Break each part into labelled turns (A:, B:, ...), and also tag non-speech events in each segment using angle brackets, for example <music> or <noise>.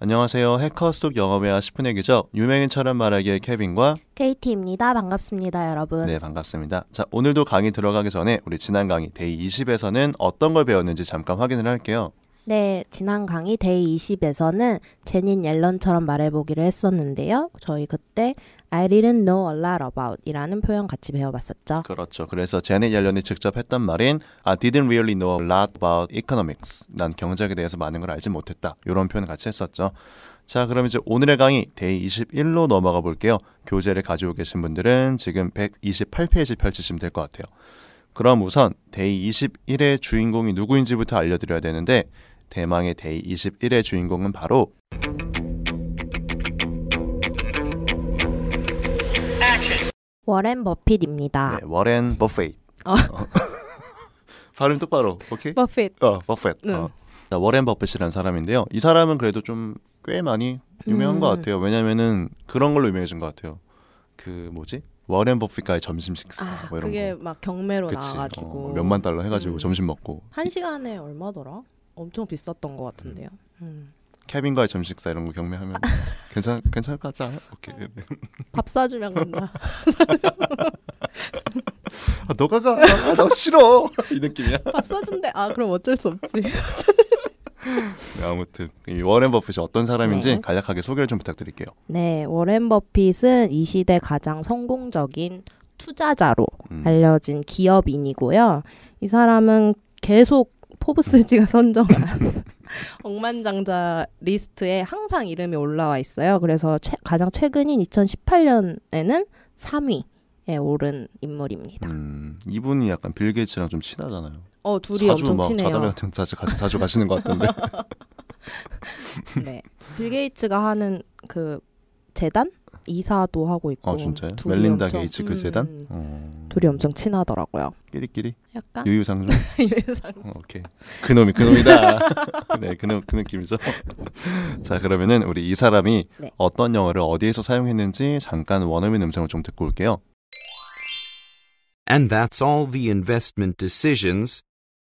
A: 안녕하세요. 해커스톡 영어회화 10분의 기적 유명인처럼 말하기의 케빈과
B: KT입니다. 반갑습니다,
C: 여러분. 네,
A: 반갑습니다. 자, 오늘도 강의 들어가기 전에 우리 지난 강의 데이 20에서는 어떤 걸 배웠는지 잠깐 확인을 할게요.
B: 네, 지난 강의 데이 20에서는 제닌 옐런처럼 말해보기로 했었는데요. 저희 그때 I didn't know a lot about 이라는 표현 같이
A: 배워봤었죠. 그렇죠. 그래서 제니 옐런이 직접 했던 말인 I didn't really know a lot about economics. 난 경제학에 대해서 많은 걸 알지 못했다. 이런 표현 같이 했었죠. 자, 그럼 이제 오늘의 강의 데이 21로 넘어가 볼게요. 교재를 가지고 계신 분들은 지금 128페이지 펼치시면 될 것 같아요. 그럼 우선 데이 21의 주인공이 누구인지부터 알려드려야 되는데 대망의 데이 21의 주인공은 바로
B: 워렌 버핏입니다.
A: 네, 워렌 버핏. 어. 어. <laughs> 발음 똑바로. 오케이. 버핏. 어, 버핏. 응. 어. 자, 워렌 버핏이라는 사람인데요. 이 사람은 그래도 좀 꽤 많이 유명한 음. 것 같아요. 왜냐면은 그런 걸로 유명해진 것 같아요. 그 뭐지? 워렌 버핏과의 점심 식사 아, 뭐 이런 그게
B: 거. 막 경매로 그치. 어, 나와가지고 어,
A: 몇만 달러 해가지고 음. 점심 먹고
B: 한 시간에 얼마더라? 엄청 비쌌던 것 같은데요. 음.
A: 빈과의점 식사 이런 거 경매하면 <laughs> 괜찮 괜찮을 것 같지 않아? 오케이. 아, 네. 밥 사주면 간다. 아, 너가 가. 아, 아 나 싫어. <laughs> 이 느낌이야. 밥 사준대. 아 그럼
B: 어쩔 수 없지. 네,
A: 아무튼 이 워렌 버핏이 어떤 사람인지 네. 간략하게 소개를 좀 부탁드릴게요.
B: 네, 워렌 버핏은 이 시대 가장 성공적인 투자자로 음. 알려진 기업인이고요. 이 사람은 계속 포브스지가 <laughs> 선정한 <laughs> 억만장자 리스트에 항상 이름이 올라와 있어요. 그래서 최, 가장 최근인 2018년에는 3위에 오른 인물입니다. 음,
A: 이분이 약간 빌 게이츠랑 좀 친하잖아요. 어, 둘이 자주 엄청 친해요. 자담회 자주 같이 자주 가시는 것 같던데.
C: <laughs> 네,
B: 빌 게이츠가 하는 그 재단 이사도 하고 있고. 아 진짜요? 멜린다 엄청, 게이츠 그 음. 재단? 음, 어. 둘이 엄청 친하더라고요.
A: 끼리끼리. 약간 유유상종. <laughs> 유유상종. 어, 오케이. 그놈이 그놈이다. <laughs> 네, 그놈 그 느낌이죠. <laughs> 자, 그러면은 우리 이 사람이 네. 어떤 영어를 어디에서 사용했는지 잠깐 원어민 음성을 좀 듣고 올게요. And that's all the investment decisions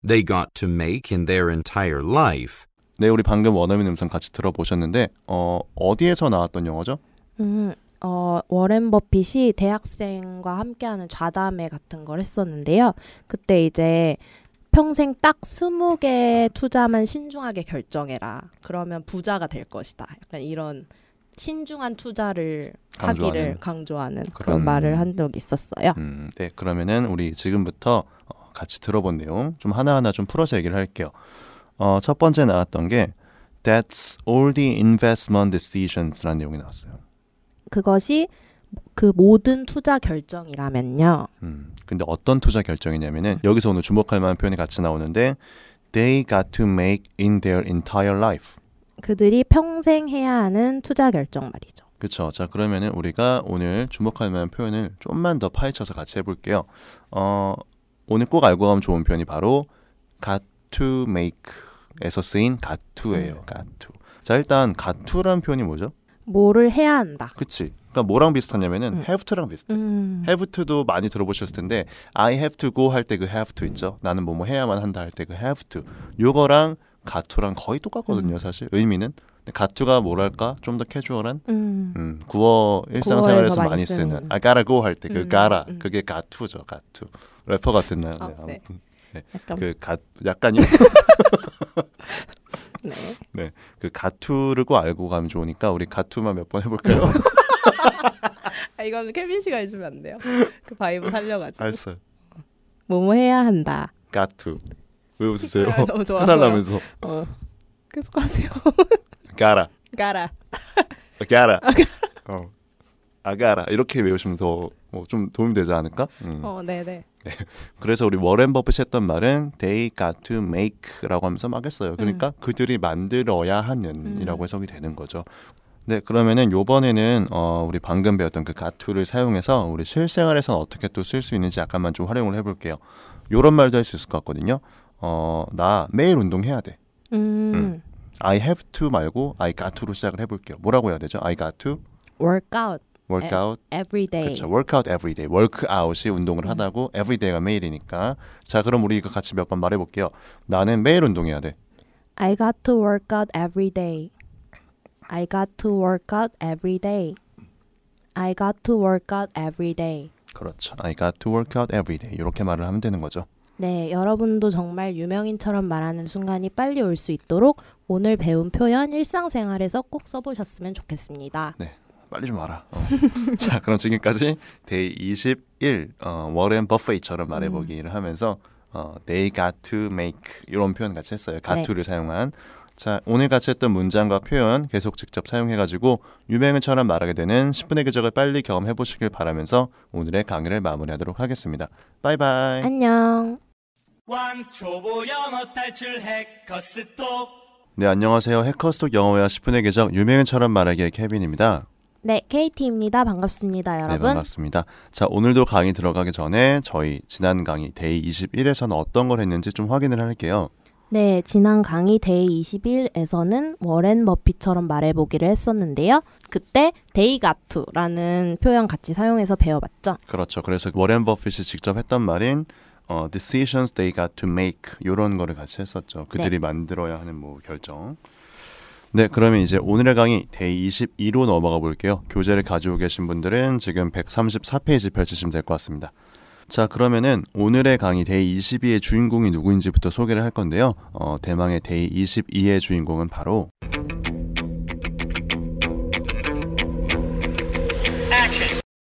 A: they got to make in their entire life. 네, 우리 방금 원어민 음성 같이 들어보셨는데 어, 어디에서 나왔던 영어죠?
B: 음, 어, 워렌 버핏이 대학생과 함께하는 좌담회 같은 걸 했었는데요. 그때 이제 평생 딱 스무 개 투자만 신중하게 결정해라. 그러면 부자가 될 것이다. 약간 이런 신중한 투자를 강조하는. 하기를 강조하는 그런, 그런 말을 한 적이 있었어요. 음,
A: 네, 그러면은 우리 지금부터 어, 같이 들어본 내용 좀 하나하나 좀 풀어서 얘기를 할게요. 어, 첫 번째 나왔던 게 That's all the investment decisions라는 내용이 나왔어요.
B: 그것이 그 모든 투자 결정이라면요.
A: 음, 근데 어떤 투자 결정이냐면은 여기서 오늘 주목할 만한 표현이 같이 나오는데 they got to make in their entire life.
B: 그들이 평생 해야 하는 투자 결정 말이죠.
A: 그렇죠. 자 그러면은 우리가 오늘 주목할 만한 표현을 좀만 더 파헤쳐서 같이 해볼게요. 어 오늘 꼭 알고 가면 좋은 표현이 바로 got to make에서 쓰인 got to예요. 음. got to. 자 일단 got to란 표현이 뭐죠?
B: 뭐를 해야 한다.
A: 그치. 그러니까 뭐랑 비슷하냐면은 음. have to랑 비슷해. 음. have to도 많이 들어보셨을 텐데 I have to go 할 때 그 have to 있죠. 나는 뭐뭐 뭐 해야만 한다 할 때 그 have to. 요거랑 가투랑 거의 똑같거든요, 음. 사실. 의미는. 가투가 뭐랄까? 좀 더 캐주얼한 음. 음, 구어 일상생활에서 많이, 쓰는, 쓰 gotta go 할 때그 음. gotta 음. 그게 가투죠, 가투. 래퍼 같은 날. 아, 네. 네. 아무튼. 네. 약간. 그 가, 약간요. <laughs> 네. 네. 그 가투를 꼭 알고 가면 좋으니까 우리 가투만 몇 번 해볼까요? <laughs>
B: 아, 이건 케빈 씨가 해주면 안 돼요. 그 바이브 살려가지고. 알았어요. 뭐뭐 해야 한다.
A: 가투. 왜 웃으세요? 아, 너무 좋아 해달라면서. 어. 계속하세요. 가라. 가라. 어, 가라. 아, 어. 아가라 이렇게 외우시면 더뭐 어, 도움이 되지 않을까? 음.
B: 어, 네네. 네.
A: 네. <laughs> 그래서 우리 워렌 버핏이 했던 말은 they got to make라고 하면서 막 했어요. 그러니까 음. 그들이 만들어야 하는이라고 음. 해석이 되는 거죠. 네, 그러면은 요번에는 어 우리 방금 배웠던 그 가투를 사용해서 우리 실생활에서 어떻게 또 쓸 수 있는지 약간만 좀 활용을 해 볼게요. 요런 말도 할 수 있을 것 같거든요. 어, 나 매일 운동해야 돼.
C: 음. 음.
A: I have to 말고 I got to로 시작을 해 볼게요. 뭐라고 해야 되죠? I got to
B: work out. workout every day. 그렇죠.
A: workout every day. workout이 운동을 음. 하다고 every day가 매일이니까. 자, 그럼 우리 이거 같이 몇 번 말해 볼게요. 나는 매일 운동해야 돼.
B: I got to work out every day. I got to work out every day. I got to work out every day.
A: 그렇죠. I got to work out every day. 이렇게 말을 하면 되는 거죠.
B: 네, 여러분도 정말 유명인처럼 말하는 순간이 빨리 올 수 있도록 오늘 배운 표현 일상생활에서 꼭 써보셨으면 좋겠습니다.
A: 네, 빨리 좀 와라. 어. <laughs> 자, 그럼 지금까지 데이 21 어, 워렌 버페이처럼 말해보기를 음. 하면서 어, they got to make 이런 표현 같이 했어요. got 네. to를 사용한 자, 오늘 같이 했던 문장과 표현 계속 직접 사용해가지고 유명인처럼 말하게 되는 10분의 기적을 빨리 경험해 보시길 바라면서 오늘의 강의를 마무리하도록 하겠습니다. 바이바이.
C: 안녕.
A: 네, 안녕하세요. 해커스톡 영어와 10분의 기적 유명인처럼 말하기의 케빈입니다.
B: 네, KT입니다. 반갑습니다, 네, 여러분. 네,
A: 반갑습니다. 자, 오늘도 강의 들어가기 전에 저희 지난 강의 데이 21에서는 어떤 걸 했는지 좀 확인을 할게요.
B: 네, 지난 강의 데이 21에서는 워렌 버핏처럼 말해보기를 했었는데요. 그때 데이가투라는 표현 같이 사용해서 배워봤죠.
A: 그렇죠. 그래서 워렌 버핏이 직접 했던 말인 어, decisions they got to make 이런 거를 같이 했었죠. 그들이 네. 만들어야 하는 뭐 결정. 네, 그러면 이제 오늘의 강의 데이 22로 넘어가 볼게요. 교재를 가지고 계신 분들은 지금 134페이지 펼치시면 될 것 같습니다. 자, 그러면은 오늘의 강의 데이 22의 주인공이 누구인지부터 소개를 할 건데요. 어, 대망의 데이 22의 주인공은 바로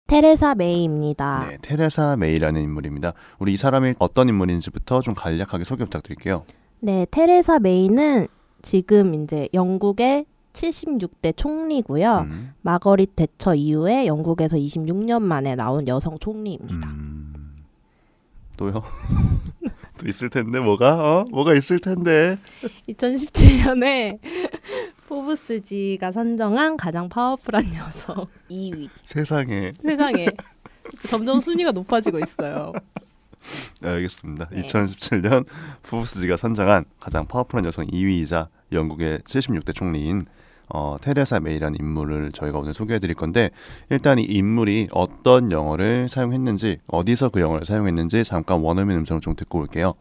B: 테레사 메이입니다. 네,
A: 테레사 메이라는 인물입니다. 우리 이 사람이 어떤 인물인지부터 좀 간략하게 소개 부탁드릴게요.
B: 네, 테레사 메이는 지금 이제 영국의 76대 총리고요. 음. 마거릿 대처 이후에 영국에서 26년 만에 나온 여성 총리입니다. 음.
A: 또요? <laughs> 또 있을 텐데 뭐가? 어? 뭐가 있을 텐데.
B: 2017년에 <laughs> 포브스지가 선정한 가장 파워풀한 여성 2위.
A: <laughs> 세상에. 세상에.
B: 점점 순위가 높아지고
A: 있어요. 네, 알겠습니다. 네. 2017년 포브스지가 선정한 가장 파워풀한 여성 2위이자 영국의 76대 총리인 어, 테레사 메이라는 인물을 저희가 오늘 소개해드릴 건데 일단 이 인물이 어떤 영어를 사용했는지 어디서 그 영어를 사용했는지 잠깐 원어민 음성을 좀 듣고 올게요.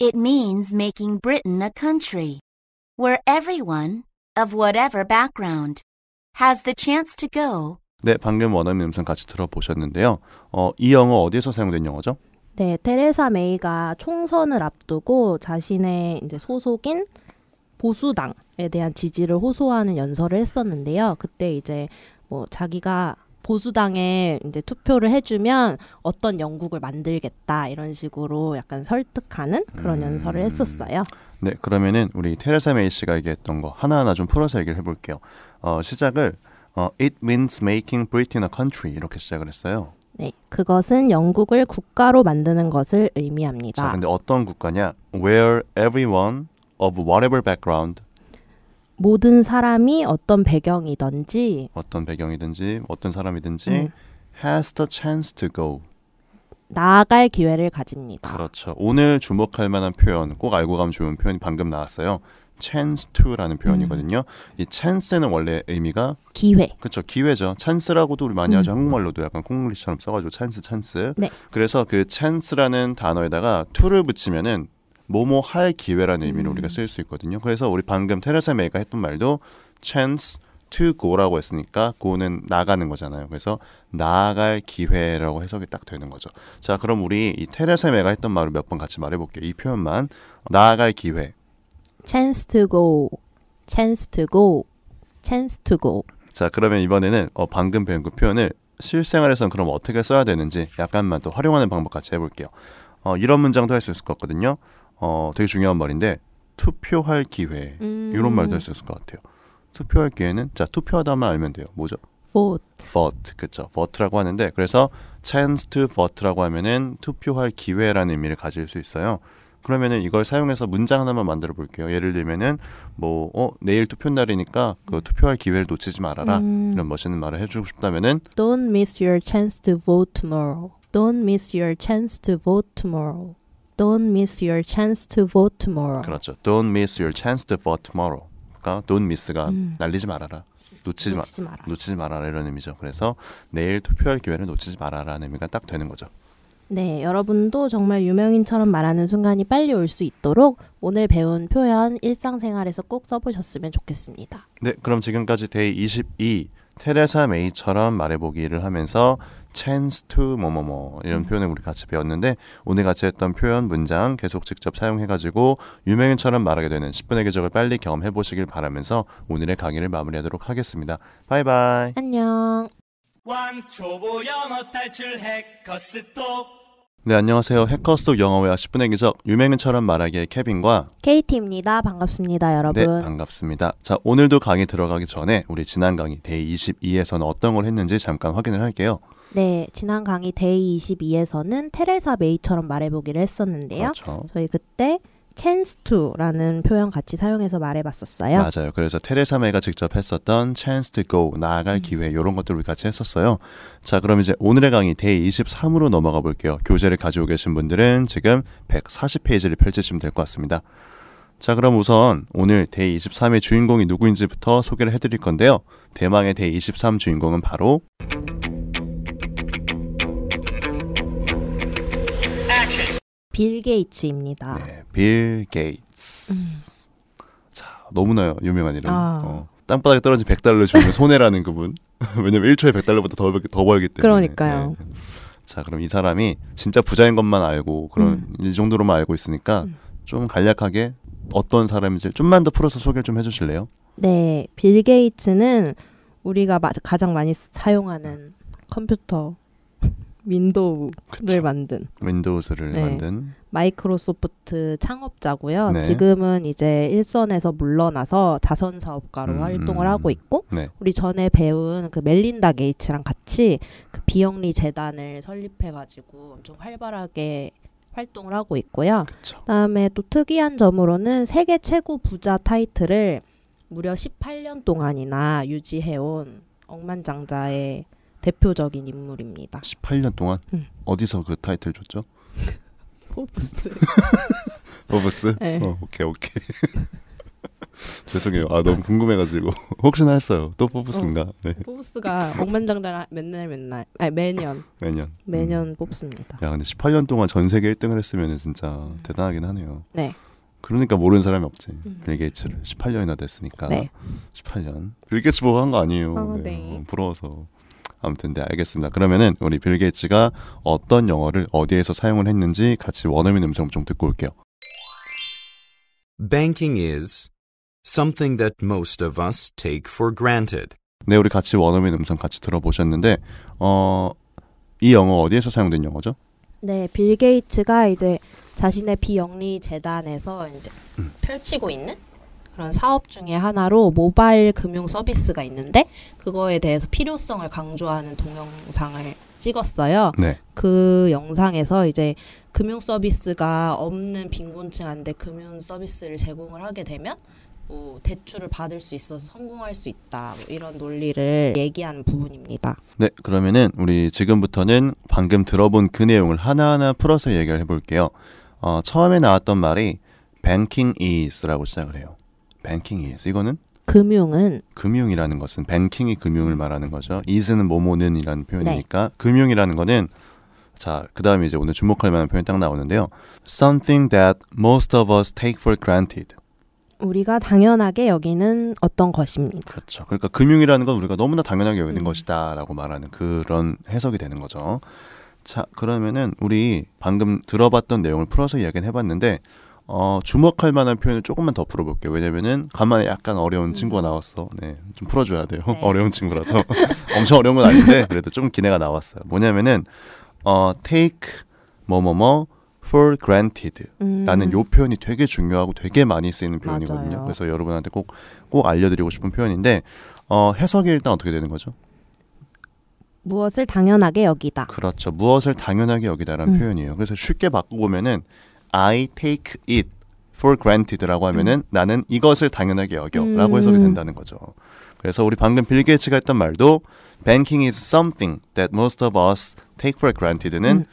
A: It
B: means making Britain a country where everyone of whatever background has the chance to go
A: 네, 방금 원어민 음성 같이 들어보셨는데요. 어, 이 영어 어디에서 사용된 영어죠?
B: 네, 테레사 메이가 총선을 앞두고 자신의 이제 소속인 보수당에 대한 지지를 호소하는 연설을 했었는데요. 그때 이제 뭐 자기가 보수당에 이제 투표를 해주면 어떤 영국을 만들겠다 이런 식으로 약간 설득하는 그런 음... 연설을 했었어요.
A: 네, 그러면은 우리 테레사 메이 씨가 얘기했던 거 하나하나 좀 풀어서 얘기를 해볼게요. 어, 시작을 어, It means making Britain a country 이렇게 시작을 했어요.
B: 네, 그것은 영국을 국가로 만드는 것을 의미합니다. 자,
A: 근데 어떤 국가냐? Where everyone of whatever background
B: 모든 사람이 어떤 배경이든지
A: 어떤 배경이든지 어떤 사람이든지 음. has the chance to go
B: 나아갈 기회를 가집니다.
A: 그렇죠. 오늘 주목할 만한 표현 꼭 알고 가면 좋은 표현이 방금 나왔어요. chance to라는 표현이거든요. 음. 이 chance는 원래 의미가 기회. 그렇죠. 기회죠. 찬스라고도 우리 많이 음. 하죠. 한국말로도 약간 콩글리시처럼 써가지고 찬스 찬스. 네. 그래서 그 chance라는 단어에다가 to를 붙이면은 뭐뭐 할 기회라는 의미로 음. 우리가 쓸 수 있거든요. 그래서 우리 방금 테레사 메이가 했던 말도 chance to go라고 했으니까 go는 나가는 거잖아요. 그래서 나아갈 기회라고 해석이 딱 되는 거죠. 자, 그럼 우리 이 테레사 메가 이 했던 말을 몇 번 같이 말해볼게요. 이 표현만 나아갈 기회
B: chance to go, chance to go, chance to go.
A: 자, 그러면 이번에는 어, 방금 배운 그 표현을 실생활에서는 그럼 어떻게 써야 되는지 약간만 또 활용하는 방법 같이 해볼게요. 어, 이런 문장도 할 수 있을 것 같거든요. 어, 되게 중요한 말인데 투표할 기회 음. 이런 말도 할 수 있을 것 같아요. 투표할 기회는 자 투표하다만 알면 돼요. 뭐죠? vote. vote 그렇죠. vote라고 하는데 그래서 chance to vote라고 하면은 투표할 기회라는 의미를 가질 수 있어요. 그러면은 이걸 사용해서 문장 하나만 만들어 볼게요. 예를 들면은 뭐 어, 내일 투표 날이니까 그 투표할 기회를 놓치지 말아라. 음. 이런 멋있는 말을 해 주고 싶다면은
B: Don't miss your chance to vote tomorrow. Don't miss your chance to vote tomorrow. Don't miss your chance to vote tomorrow.
A: 그렇죠. Don't miss your chance to vote tomorrow. 그러니까 don't miss가 음. 날리지 말아라. 놓치지, 놓치지 마, 마라. 놓치지 말아라 이런 의미죠. 그래서 내일 투표할 기회를 놓치지 말아라는 의미가 딱 되는 거죠.
B: 네, 여러분도 정말 유명인처럼 말하는 순간이 빨리 올 수 있도록 오늘 배운 표현 일상생활에서 꼭 써보셨으면 좋겠습니다.
A: 네, 그럼 지금까지 데이 22 테레사 메이처럼 말해보기를 하면서 chance to 뭐뭐뭐 이런 음. 표현을 우리 같이 배웠는데 오늘 같이 했던 표현 문장 계속 직접 사용해가지고 유명인처럼 말하게 되는 10분의 계적을 빨리 경험해보시길 바라면서 오늘의 강의를 마무리하도록 하겠습니다. 바이바이.
C: 안녕. 왕초보 영어 탈출 해커스톡
A: 네, 안녕하세요. 해커 속 영어의 10분의 기적 유명인처럼 말하기의 케빈과
B: KT입니다. 반갑습니다, 여러분. 네,
A: 반갑습니다. 자, 오늘도 강의 들어가기 전에 우리 지난 강의 데이 22에서는 어떤 걸 했는지 잠깐 확인을 할게요.
B: 네, 지난 강의 데이 22에서는 테레사 메이처럼 말해보기를 했었는데요. 그렇죠. 저희 그때 chance to라는 표현 같이 사용해서 말해봤었어요.
A: 맞아요. 그래서 테레사 메가 직접 했었던 chance to go 나아갈 음. 기회 이런 것들을 같이 했었어요. 자 그럼 이제 오늘의 강의 데이 23으로 넘어가 볼게요. 교재를 가지고 계신 분들은 지금 140페이지를 펼치시면 될 것 같습니다. 자 그럼 우선 오늘 데이 23의 주인공이 누구인지부터 소개를 해드릴 건데요. 대망의 데이 23 주인공은 바로
B: 빌 게이츠입니다. 네,
A: 빌 게이츠. 음. 자, 너무나 유명한 이름. 아. 어. 땅바닥에 떨어진 100달러 주면 손해라는 그분. <laughs> 왜냐면 1초에 100달러보다 더, 더 벌기 때문에.
B: 그러니까요. 네.
A: 자, 그럼 이 사람이 진짜 부자인 것만 알고 그런 음. 이 정도로만 알고 있으니까 음. 좀 간략하게 어떤 사람인지 좀만 더 풀어서 소개를 좀 해주실래요?
B: 네, 빌 게이츠는 우리가 마, 가장 많이 사용하는 컴퓨터 윈도우를 그쵸. 만든
A: 윈도우즈를 네. 만든
B: 마이크로소프트 창업자고요. 네. 지금은 이제 일선에서 물러나서 자선 사업가로 음, 활동을 음, 하고 있고 네. 우리 전에 배운 그 멜린다 게이츠랑 같이 그 비영리 재단을 설립해 가지고 엄청 활발하게 활동을 하고 있고요. 그쵸. 그다음에 또 특이한 점으로는 세계 최고 부자 타이틀을 무려 18년 동안이나 유지해온 억만장자의 대표적인 인물입니다.
A: 18년 동안 응. 어디서 그 타이틀 줬죠?
C: 포브스. <laughs> 포브스? <laughs> 네. 어,
A: 오케이 오케이. <laughs> 죄송해요. 아 너무 궁금해가지고 혹시나 했어요. 또 포브스인가? 어, 네.
B: 포브스가 억만장자라 맨날 맨날 아 매년 매년 매년 음. 뽑습니다.
A: 야 근데 18년 동안 전 세계 1등을 했으면 진짜 음. 대단하긴 하네요. 네. 그러니까 모르는 사람이 없지. 음. 빌 게이츠를 18년이나 됐으니까. 네. 18년. 빌 게이츠 보고 한 거 아니에요. 어, 네. 네. 부러워서. 아무튼 네 알겠습니다. 그러면은 우리 빌 게이츠가 어떤 영어를 어디에서 사용을 했는지 같이 원어민 음성 좀 듣고 올게요.
C: Banking is something that most of us take for granted.
A: 네, 우리 같이 원어민 음성 같이 들어보셨는데 어, 이 영어 어디에서 사용된 영어죠?
B: 네, 빌 게이츠가 이제 자신의 비영리 재단에서 이제 음. 펼치고 있는 그런 사업 중에 하나로 모바일 금융 서비스가 있는데 그거에 대해서 필요성을 강조하는 동영상을 찍었어요. 네. 그 영상에서 이제 금융 서비스가 없는 빈곤층한테 금융 서비스를 제공을 하게 되면 뭐 대출을 받을 수 있어서 성공할 수 있다 뭐 이런 논리를 얘기하는 부분입니다.
A: 네, 그러면은 우리 지금부터는 방금 들어본 그 내용을 하나하나 풀어서 얘기를 해볼게요. 어, 처음에 나왔던 말이 banking is라고 시작을 해요. 뱅킹이 is. 이거는 금융은 금융이라는 것은 뱅킹이 금융을 말하는 거죠. is는 뭐뭐는이라는 표현이니까 네. 금융이라는 거는 자, 그다음에 이제 오늘 주목할 만한 표현이 딱 나오는데요. something that most of us take for granted.
B: 우리가 당연하게 여기는 어떤 것입니다.
A: 그렇죠. 그러니까 금융이라는 건 우리가 너무나 당연하게 여기는 음. 것이다라고 말하는 그런 해석이 되는 거죠. 자, 그러면은 우리 방금 들어봤던 내용을 풀어서 이야기는 해봤는데 어, 주목할 만한 표현을 조금만 더 풀어볼게요. 왜냐면은 간만에 약간 어려운 친구가 나왔어. 네, 좀 풀어줘야 돼요. 네. <laughs> 어려운 친구라서 <laughs> 엄청 어려운 건 아닌데 그래도 좀 기내가 나왔어요. 뭐냐면은 어, take 뭐뭐뭐 for granted라는 음. 요 표현이 되게 중요하고 되게 많이 쓰이는 표현이거든요. 맞아요. 그래서 여러분한테 꼭 꼭 알려드리고 싶은 표현인데 어, 해석이 일단 어떻게 되는 거죠?
B: 무엇을 당연하게 여기다.
A: 그렇죠. 무엇을 당연하게 여기다라는 음. 표현이에요. 그래서 쉽게 바꿔 보면은 I take it for granted라고 하면은 음. 나는 이것을 당연하게 여겨라고 음. 해석이 된다는 거죠. 그래서 우리 방금 빌 게이츠가 했던 말도 banking is something that most of us take for granted는 음.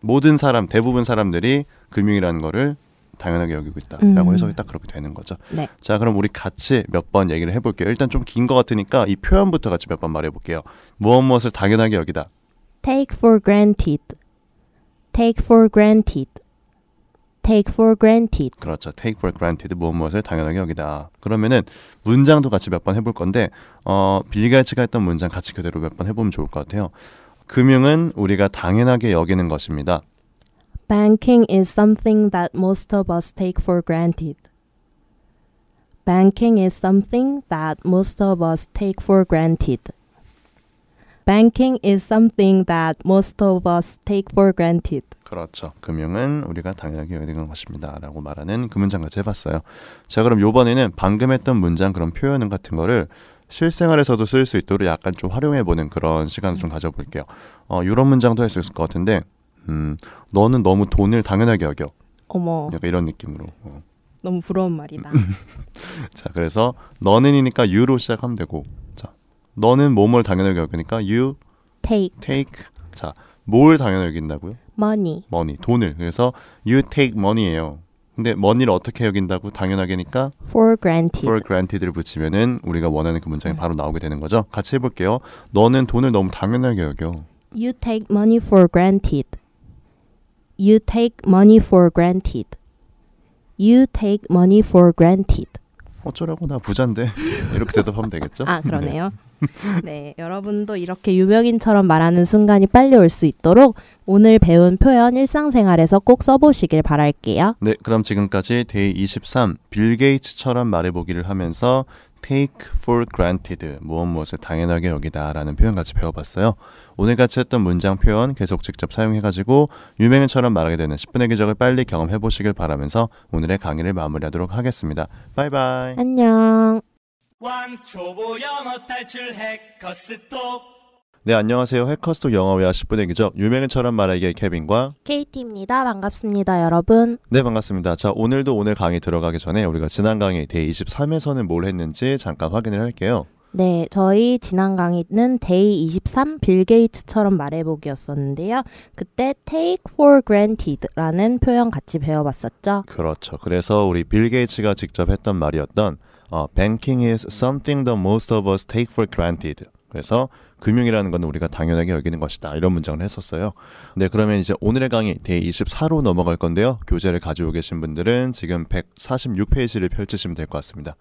A: 모든 사람 대부분 사람들이 금융이라는 거를 당연하게 여기고 있다라고 음. 해석이 딱 그렇게 되는 거죠. 네. 자, 그럼 우리 같이 몇 번 얘기를 해볼게요. 일단 좀 긴 것 같으니까 이 표현부터 같이 몇 번 말해볼게요. 무엇 무엇을 당연하게 여기다.
B: Take for granted. Take for granted. take for granted.
A: 그렇죠. take for granted 무엇 무엇을 당연하게 여기다. 그러면은 문장도 같이 몇 번 해볼 건데 어, 빌리가이츠가 했던 문장 같이 그대로 몇 번 해보면 좋을 것 같아요. 금융은 우리가 당연하게 여기는 것입니다.
B: Banking is something that most of us take for granted. Banking is something that most of us take for granted. banking is something that most of us take for granted.
A: 그렇죠. 금융은 우리가 당연하게 여기는 것입니다. 라고 말하는 그 문장 을이봤어요 자, 그럼 요번에는 방금 했던 문장 그런 표현 같은 거를 실생활에서도 쓸 수 있도록 약간 좀 활용해보는 그런 시간을 좀 가져볼게요. 어, 이런 문장도 할 수 있을 것 같은데, 음, 너는 너무 돈을 당연하게 여겨. 어머. 약간 이런 느낌으로. 어.
B: 너무 부러운 말이다.
A: <laughs> 자, 그래서 너는이니까 유로 시작하면 되고, 자, 너는 몸을 당연하게 여기니까 you take take 자, 뭘 당연하게 여긴다고요? money. money. 돈을. 그래서 you take money예요. 근데 money를 어떻게 여긴다고 당연하게니까
B: for granted. for
A: granted를 붙이면은 우리가 원하는 그 문장이 바로 나오게 되는 거죠. 같이 해 볼게요. 너는 돈을 너무 당연하게 여겨.
B: You take money for granted. You take money for granted. You take money for granted. 어쩌라고
A: 나 부잔데 이렇게 대답하면 되겠죠? 아 그러네요. 네.
B: <laughs> 네, 여러분도 이렇게 유명인처럼 말하는 순간이 빨리 올 수 있도록 오늘 배운 표현 일상생활에서 꼭 써보시길 바랄게요.
A: 네, 그럼 지금까지 데이 23 빌게이츠처럼 말해보기를 하면서 take for granted 무엇 무엇을 당연하게 여기다라는 표현 같이 배워봤어요. 오늘 같이 했던 문장 표현 계속 직접 사용해가지고 유명인처럼 말하게 되는 10분의 기적을 빨리 경험해보시길 바라면서 오늘의 강의를 마무리하도록 하겠습니다. 바이바이.
C: 안녕. 왕초보 영어 탈출 해커스톡
A: 네, 안녕하세요. 해커스톡 영어회화 10분의 기적 유명인처럼 말하기의 케빈과
B: 케이티입니다 반갑습니다, 여러분.
A: 네, 반갑습니다. 자, 오늘도 오늘 강의 들어가기 전에 우리가 지난 강의 데이 23에서는 뭘 했는지 잠깐 확인을 할게요.
B: 네, 저희 지난 강의는 데이 23 빌게이츠처럼 말해보기였었는데요. 그때 take for granted라는 표현 같이 배워봤었죠.
A: 그렇죠. 그래서 우리 빌게이츠가 직접 했던 말이었던 어, banking is something the most of us take for granted. 그래서 금융이라는 건 우리가 당연하게 여기는 것이다. 이런 문장을 했었어요. 네, 그러면 이제 오늘의 강의 대24로 넘어갈 건데요. 교재를 가지고 계신 분들은 지금 146페이지를 펼치시면 될 것 같습니다.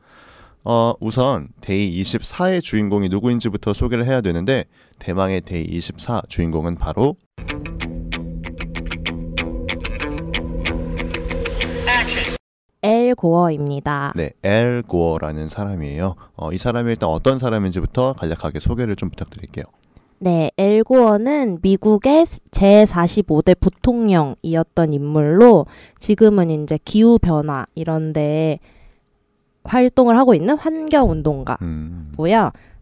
A: 어, 우선 대24의 주인공이 누구인지부터 소개를 해야 되는데 대망의 대24 주인공은 바로
B: 엘 고어입니다.
A: 네, 엘 고어라는 사람이에요. 어, 이 사람이 일단 어떤 사람인지부터 간략하게 소개를 좀 부탁드릴게요.
B: 네, 엘 고어는 미국의 제45대 부통령이었던 인물로 지금은 이제 기후변화 이런 데 활동을 하고 있는 환경운동가고요. 음.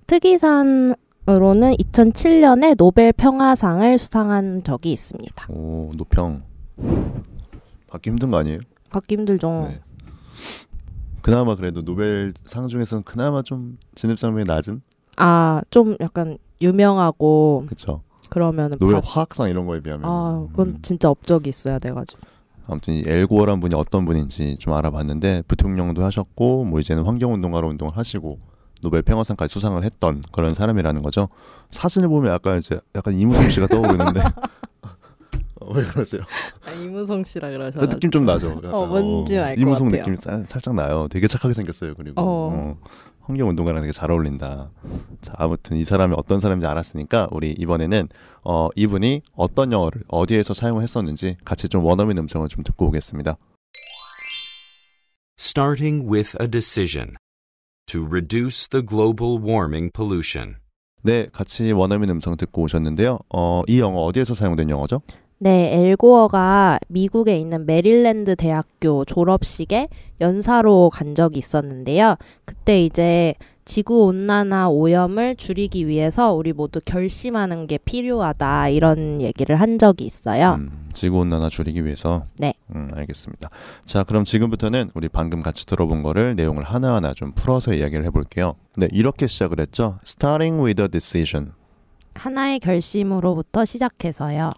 B: 특이산 으로는 2007년에 노벨 평화상을 수상한 적이 있습니다.
A: 오, 노평. 받기 힘든 거 아니에요?
B: 받기 힘들죠. 네.
A: 그나마 그래도 노벨상 중에서는 그나마 좀 진입장벽이 낮은
B: 아좀 약간 유명하고 그쵸 그러면 노벨 받... 화학상 이런 거에 비하면 아 그건 음. 진짜 업적이 있어야 돼가지고
A: 아무튼 이 엘고어란 분이 어떤 분인지 좀 알아봤는데 부통령도 하셨고 뭐 이제는 환경운동가로 운동을 하시고 노벨 평화상까지 수상을 했던 그런 사람이라는 거죠 사진을 보면 약간 이제 약간 이무성 씨가 떠오르는데 <laughs> 어, 왜 그러세요?
B: 아, 이무송 씨라 그러셔. 그 느낌 좀 나죠. 어, 뭔지 어, 알것 같아요. 이무송 느낌이
A: 사, 살짝 나요. 되게 착하게 생겼어요. 그리고 어. 어, 환경 운동가랑 되게 잘 어울린다. 자, 아무튼 이 사람이 어떤 사람인지 알았으니까 우리 이번에는 어, 이분이 어떤 영어를 어디에서 사용했었는지 같이 좀 원어민 음성을 좀 듣고 오겠습니다.
C: Starting with a decision to reduce the global warming pollution.
A: 네, 같이 원어민 음성 듣고 오셨는데요. 어, 이 영어 어디에서 사용된 영어죠?
B: 네, 엘고어가 미국에 있는 메릴랜드 대학교 졸업식에 연사로 간 적이 있었는데요. 그때 이제 지구 온난화 오염을 줄이기 위해서 우리 모두 결심하는 게 필요하다 이런 얘기를 한 적이 있어요. 음,
A: 지구 온난화 줄이기 위해서. 네. 음, 알겠습니다. 자, 그럼 지금부터는 우리 방금 같이 들어본 거를 내용을 하나하나 좀 풀어서 이야기를 해 볼게요. 네, 이렇게 시작을 했죠. starting with a decision.
B: 하나의 결심으로부터 시작해서요.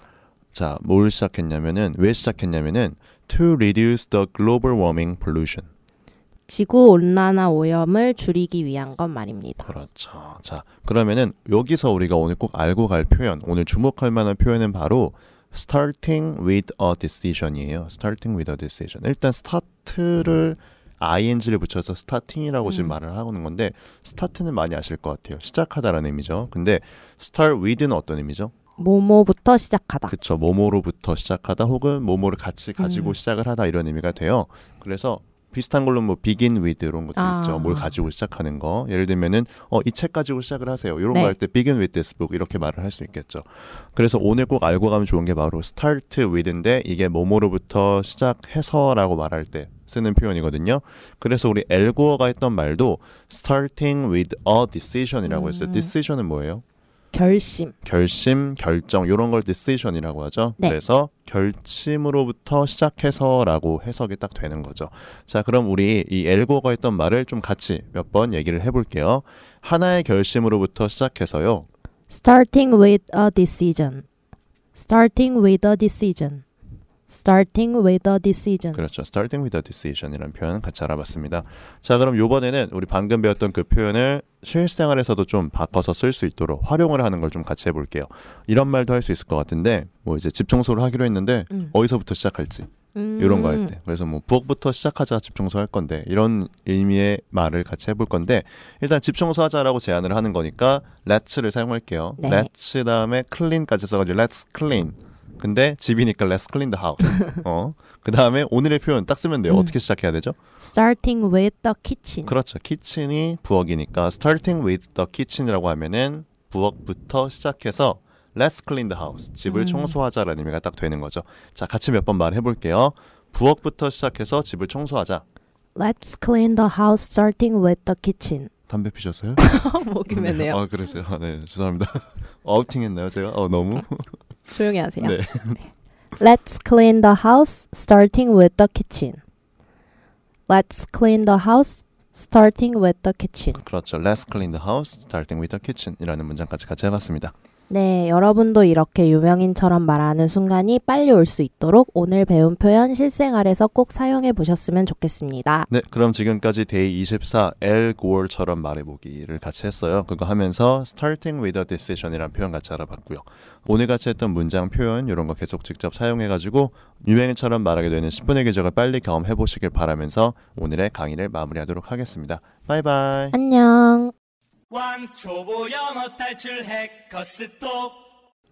A: 자, 뭘 시작했냐면은 왜 시작했냐면은 to reduce the global warming pollution.
B: 지구 온난화 오염을 줄이기 위한 것 말입니다. 그렇죠.
A: 자, 그러면은 여기서 우리가 오늘 꼭 알고 갈 표현, 오늘 주목할 만한 표현은 바로 starting with a decision이에요. starting with a decision. 일단 start를 ing를 붙여서 starting이라고 지금 음. 말을 하고 있는 건데 start는 많이 아실 것 같아요. 시작하다라는 의미죠. 근데 start with는 어떤 의미죠? 모모부터 시작하다. 그렇죠. 모모로부터 시작하다 혹은 모모를 같이 가지고 음. 시작을 하다 이런 의미가 돼요. 그래서 비슷한 걸로 뭐 begin with 이런 것도 아. 있죠. 뭘 가지고 시작하는 거. 예를 들면은 어이 책 가지고 시작을 하세요. 이런 네. 거할 때 begin with this book 이렇게 말을 할 수 있겠죠. 그래서 오늘 꼭 알고 가면 좋은 게 바로 start with인데 이게 뭐뭐로부터 시작해서라고 말할 때 쓰는 표현이거든요. 그래서 우리 엘고어가 했던 말도 starting with a decision이라고 했어요. 음. decision은 뭐예요? 결심, 결심, 결정 이런 걸 decision이라고 하죠. 네. 그래서 결심으로부터 시작해서라고 해석이 딱 되는 거죠. 자, 그럼 우리 이 엘고가 했던 말을 좀 같이 몇 번 얘기를 해볼게요. 하나의 결심으로부터 시작해서요.
B: Starting with a decision. Starting with a decision. starting with a decision.
A: 그렇죠. starting with a decision이라는 표현 같이 알아봤습니다. 자, 그럼 요번에는 우리 방금 배웠던 그 표현을 실생활에서도 좀 바꿔서 쓸 수 있도록 활용을 하는 걸 좀 같이 해 볼게요. 이런 말도 할 수 있을 것 같은데 뭐 이제 집 청소를 하기로 했는데 음. 어디서부터 시작할지 음. 이런 거 할 때. 그래서 뭐 부엌부터 시작하자 집 청소할 건데 이런 의미의 말을 같이 해볼 건데 일단 집 청소하자라고 제안을 하는 거니까 let's를 사용할게요. 네. let's 다음에 clean까지 써가지고 let's clean. 근데 집이니까 let's clean the house. <laughs> 어. 그다음에 오늘의 표현 딱 쓰면 돼요. 음. 어떻게 시작해야 되죠?
B: starting with the kitchen.
A: 그렇죠. 키친이 부엌이니까 starting with the kitchen이라고 하면은 부엌부터 시작해서 let's clean the house. 집을 음. 청소하자라는 의미가 딱 되는 거죠. 자, 같이 몇 번 말해 볼게요. 부엌부터 시작해서 집을 청소하자.
B: Let's clean the house starting with the kitchen.
A: 담배 피셨어요? <laughs> 목이 음, 네. 메네요. 아, 그러세요 아, 네, 죄송합니다. <laughs> 아우팅했나요, 제가? 어, 너무. 조용히 하세요. 네.
B: Let's clean the house starting with the kitchen. Let's clean the house starting with the kitchen.
A: 그렇죠. Let's clean the house starting with the kitchen이라는 문장까지 같이 해봤습니다.
B: 네, 여러분도 이렇게 유명인처럼 말하는 순간이 빨리 올 수 있도록 오늘 배운 표현 실생활에서 꼭 사용해 보셨으면 좋겠습니다.
A: 네, 그럼 지금까지 데이 24 엘고얼처럼 말해보기를 같이 했어요. 그거 하면서 starting with a decision이란 표현 같이 알아봤고요. 오늘 같이 했던 문장 표현 이런 거 계속 직접 사용해가지고 유명인처럼 말하게 되는 10분의 계절을 빨리 경험해 보시길 바라면서 오늘의 강의를 마무리하도록 하겠습니다.
C: 바이바이. 안녕. 왕초보 영어 탈출 해커스톡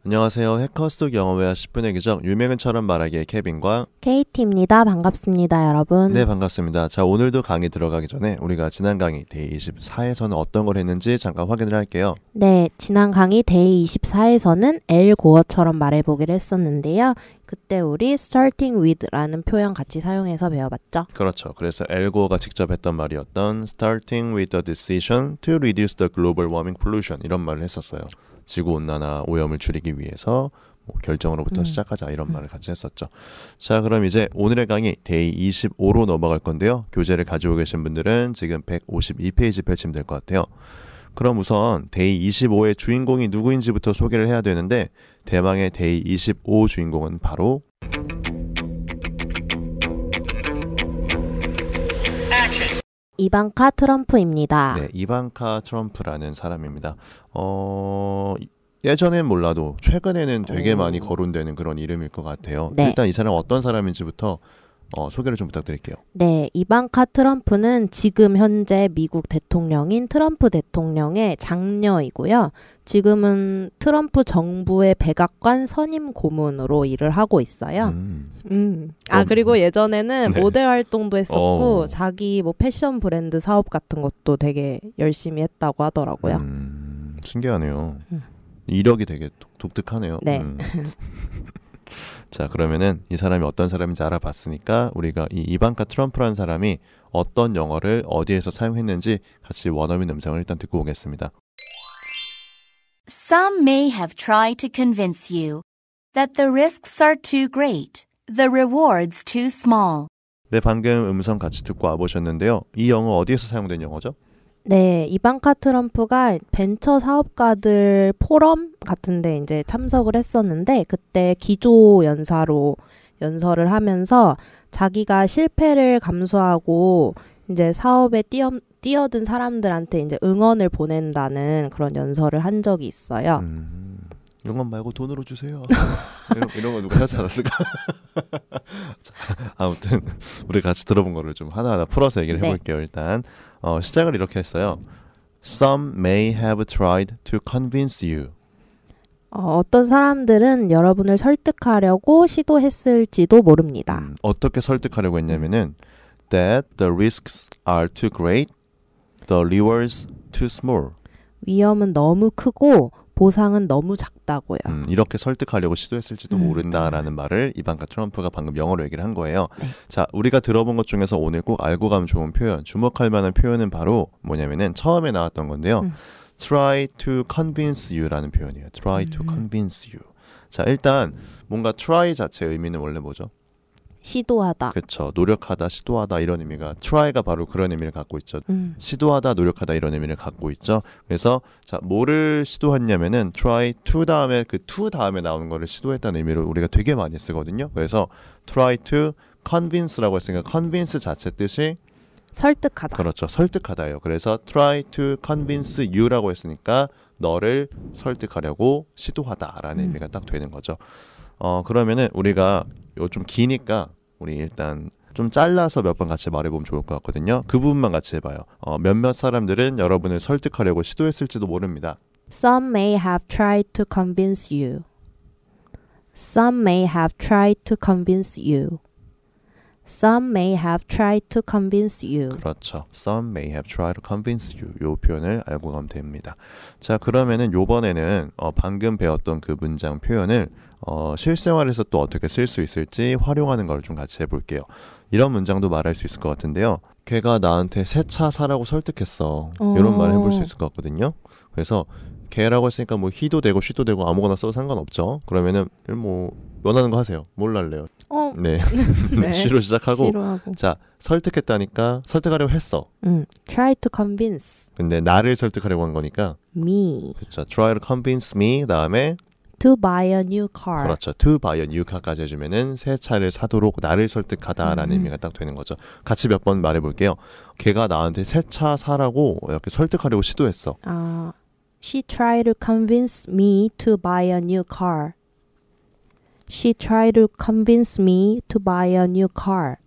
A: 안녕하세요. 해커스톡 영어회화 10분의 기적 유명인처럼 말하기의 케빈과
B: 케이티입니다 반갑습니다, 여러분. 네,
A: 반갑습니다. 자, 오늘도 강의 들어가기 전에 우리가 지난 강의 데이 24에서는 어떤 걸 했는지 잠깐 확인을 할게요.
B: 네, 지난 강의 데이 24에서는 L 고어처럼 말해보기를 했었는데요. 그때 우리 starting with라는 표현 같이 사용해서 배워봤죠.
A: 그렇죠. 그래서 엘고가 직접 했던 말이었던 starting with a decision to reduce the global warming pollution 이런 말을 했었어요. 지구 온난화 오염을 줄이기 위해서 뭐 결정으로부터 음. 시작하자 이런 음. 말을 같이 했었죠. 자, 그럼 이제 오늘의 강의 데이 25로 넘어갈 건데요. 교재를 가지고 계신 분들은 지금 152페이지 펼치면 될것 같아요. 그럼 우선 데이 25의 주인공이 누구인지부터 소개를 해야 되는데 대망의 데이 25 주인공은 바로
B: 이방카 트럼프입니다.
A: 네, 이방카 트럼프라는 사람입니다. 어, 예전엔 몰라도 최근에는 되게 오. 많이 거론되는 그런 이름일 것 같아요. 네. 일단 이 사람 어떤 사람인지부터 어, 소개를 좀 부탁드릴게요.
B: 네, 이방카 트럼프는 지금 현재 미국 대통령인 트럼프 대통령의 장녀이고요. 지금은 트럼프 정부의 백악관 선임 고문으로 일을 하고 있어요. 음. 음. 아, 그리고 예전에는 네. 모델 활동도 했었고, 어. 자기 뭐 패션 브랜드 사업 같은 것도 되게 열심히 했다고 하더라고요. 음,
A: 신기하네요. 음. 이력이 되게 독특하네요. 네. 음.
C: <laughs>
A: 자, 그러면은 이 사람이 어떤 사람인지 알아봤으니까 우리가 이 이반카 트럼프라는 사람이 어떤 영어를 어디에서 사용했는지 같이 원어민 음성을 일단 듣고 오겠습니다.
B: Some may have tried to convince you that the risks are too great, the rewards too small.
A: 네, 방금 음성 같이 듣고 와보셨는데요. 이 영어 어디에서 사용된 영어죠?
B: 네, 이방카 트럼프가 벤처 사업가들 포럼 같은데 이제 참석을 했었는데 그때 기조 연사로 연설을 하면서 자기가 실패를 감수하고 이제 사업에 뛰어 뛰어든 사람들한테 이제 응원을 보낸다는 그런 연설을 한 적이 있어요.
A: 음, 응원 말고 돈으로 주세요. <laughs> 이런, 이런 거 누가 하지 않았을까? <laughs> 아무튼 우리 같이 들어본 거를 좀 하나하나 풀어서 얘기를 네. 해볼게요. 네. 일단 어, 시작을 이렇게 했어요. Some may have tried to convince you.
B: 어, 어떤 사람들은 여러분을 설득하려고 시도했을지도 모릅니다. 음,
A: 어떻게 설득하려고 했냐면은 that the risks are too great, the rewards too small.
B: 위험은 너무 크고 보상은 너무 작다고요.
A: 음, 이렇게 설득하려고 시도했을지도 음. 모른다라는 말을 이반카 트럼프가 방금 영어로 얘기를 한 거예요. 네. 자, 우리가 들어본 것 중에서 오늘 꼭 알고 가면 좋은 표현, 주목할 만한 표현은 바로 뭐냐면은 처음에 나왔던 건데요. 음. try to convince you라는 표현이에요. try to 음. convince you. 자, 일단 뭔가 try 자체 의미는 원래 뭐죠?
B: 시도하다.
A: 그렇죠. 노력하다, 시도하다 이런 의미가 try가 바로 그런 의미를 갖고 있죠. 음. 시도하다, 노력하다 이런 의미를 갖고 있죠. 그래서 자, 뭐를 시도했냐면은 try to 다음에 그 to 다음에 나오는 거를 시도했다는 의미로 우리가 되게 많이 쓰거든요. 그래서 try to convince라고 했으니까 convince 자체 뜻이 설득하다. 그렇죠. 설득하다예요. 그래서 try to convince you라고 했으니까 너를 설득하려고 시도하다라는 음. 의미가 딱 되는 거죠. 어 그러면은 우리가 요 좀 기니까 우리 일단 좀 잘라서 몇 번 같이 말해보면 좋을 것 같거든요. 그 부분만 같이 해봐요. 어, 몇몇 사람들은 여러분을 설득하려고 시도했을지도 모릅니다.
B: Some may have tried to convince you. Some may have tried to convince you. Some may have tried to convince
A: you. 그렇죠. Some may have tried to convince you. 요 표현을 알고 가면 됩니다. 자, 그러면은 요번에는 어, 방금 배웠던 그 문장 표현을 어, 실생활에서 또 어떻게 쓸 수 있을지 활용하는 걸 좀 같이 해볼게요. 이런 문장도 말할 수 있을 것 같은데요. 걔가 나한테 새 차 사라고 설득했어. 어. 이런 말 해볼 수 있을 것 같거든요. 그래서 걔라고 했으니까 뭐 히도 되고 쉬도 되고 아무거나 써도 상관없죠. 그러면은 음, 뭐 원하는 거 하세요. 몰 할래요? 어. 네. <laughs> <laughs> 네. 쉬로 네. 시작하고 싫어하고. 자 설득했다니까 설득하려고 했어.
B: 음. Try to convince.
A: 근데 나를 설득하려고 한 거니까 me. 그렇죠. Try to convince me. 다음에
B: to buy a new car. 그렇죠.
A: to buy a new car까지 해주면은 새 차를 사도록 나를 설득하다라는 음. 의미가 딱 되는 거죠. 같이 몇 번 말해볼게요. 걔가 나한테 새 차 사라고 이렇게 설득하려고 시도했어.
B: 아, she tried to convince me to buy a new car. She tried to convince me to buy a new car.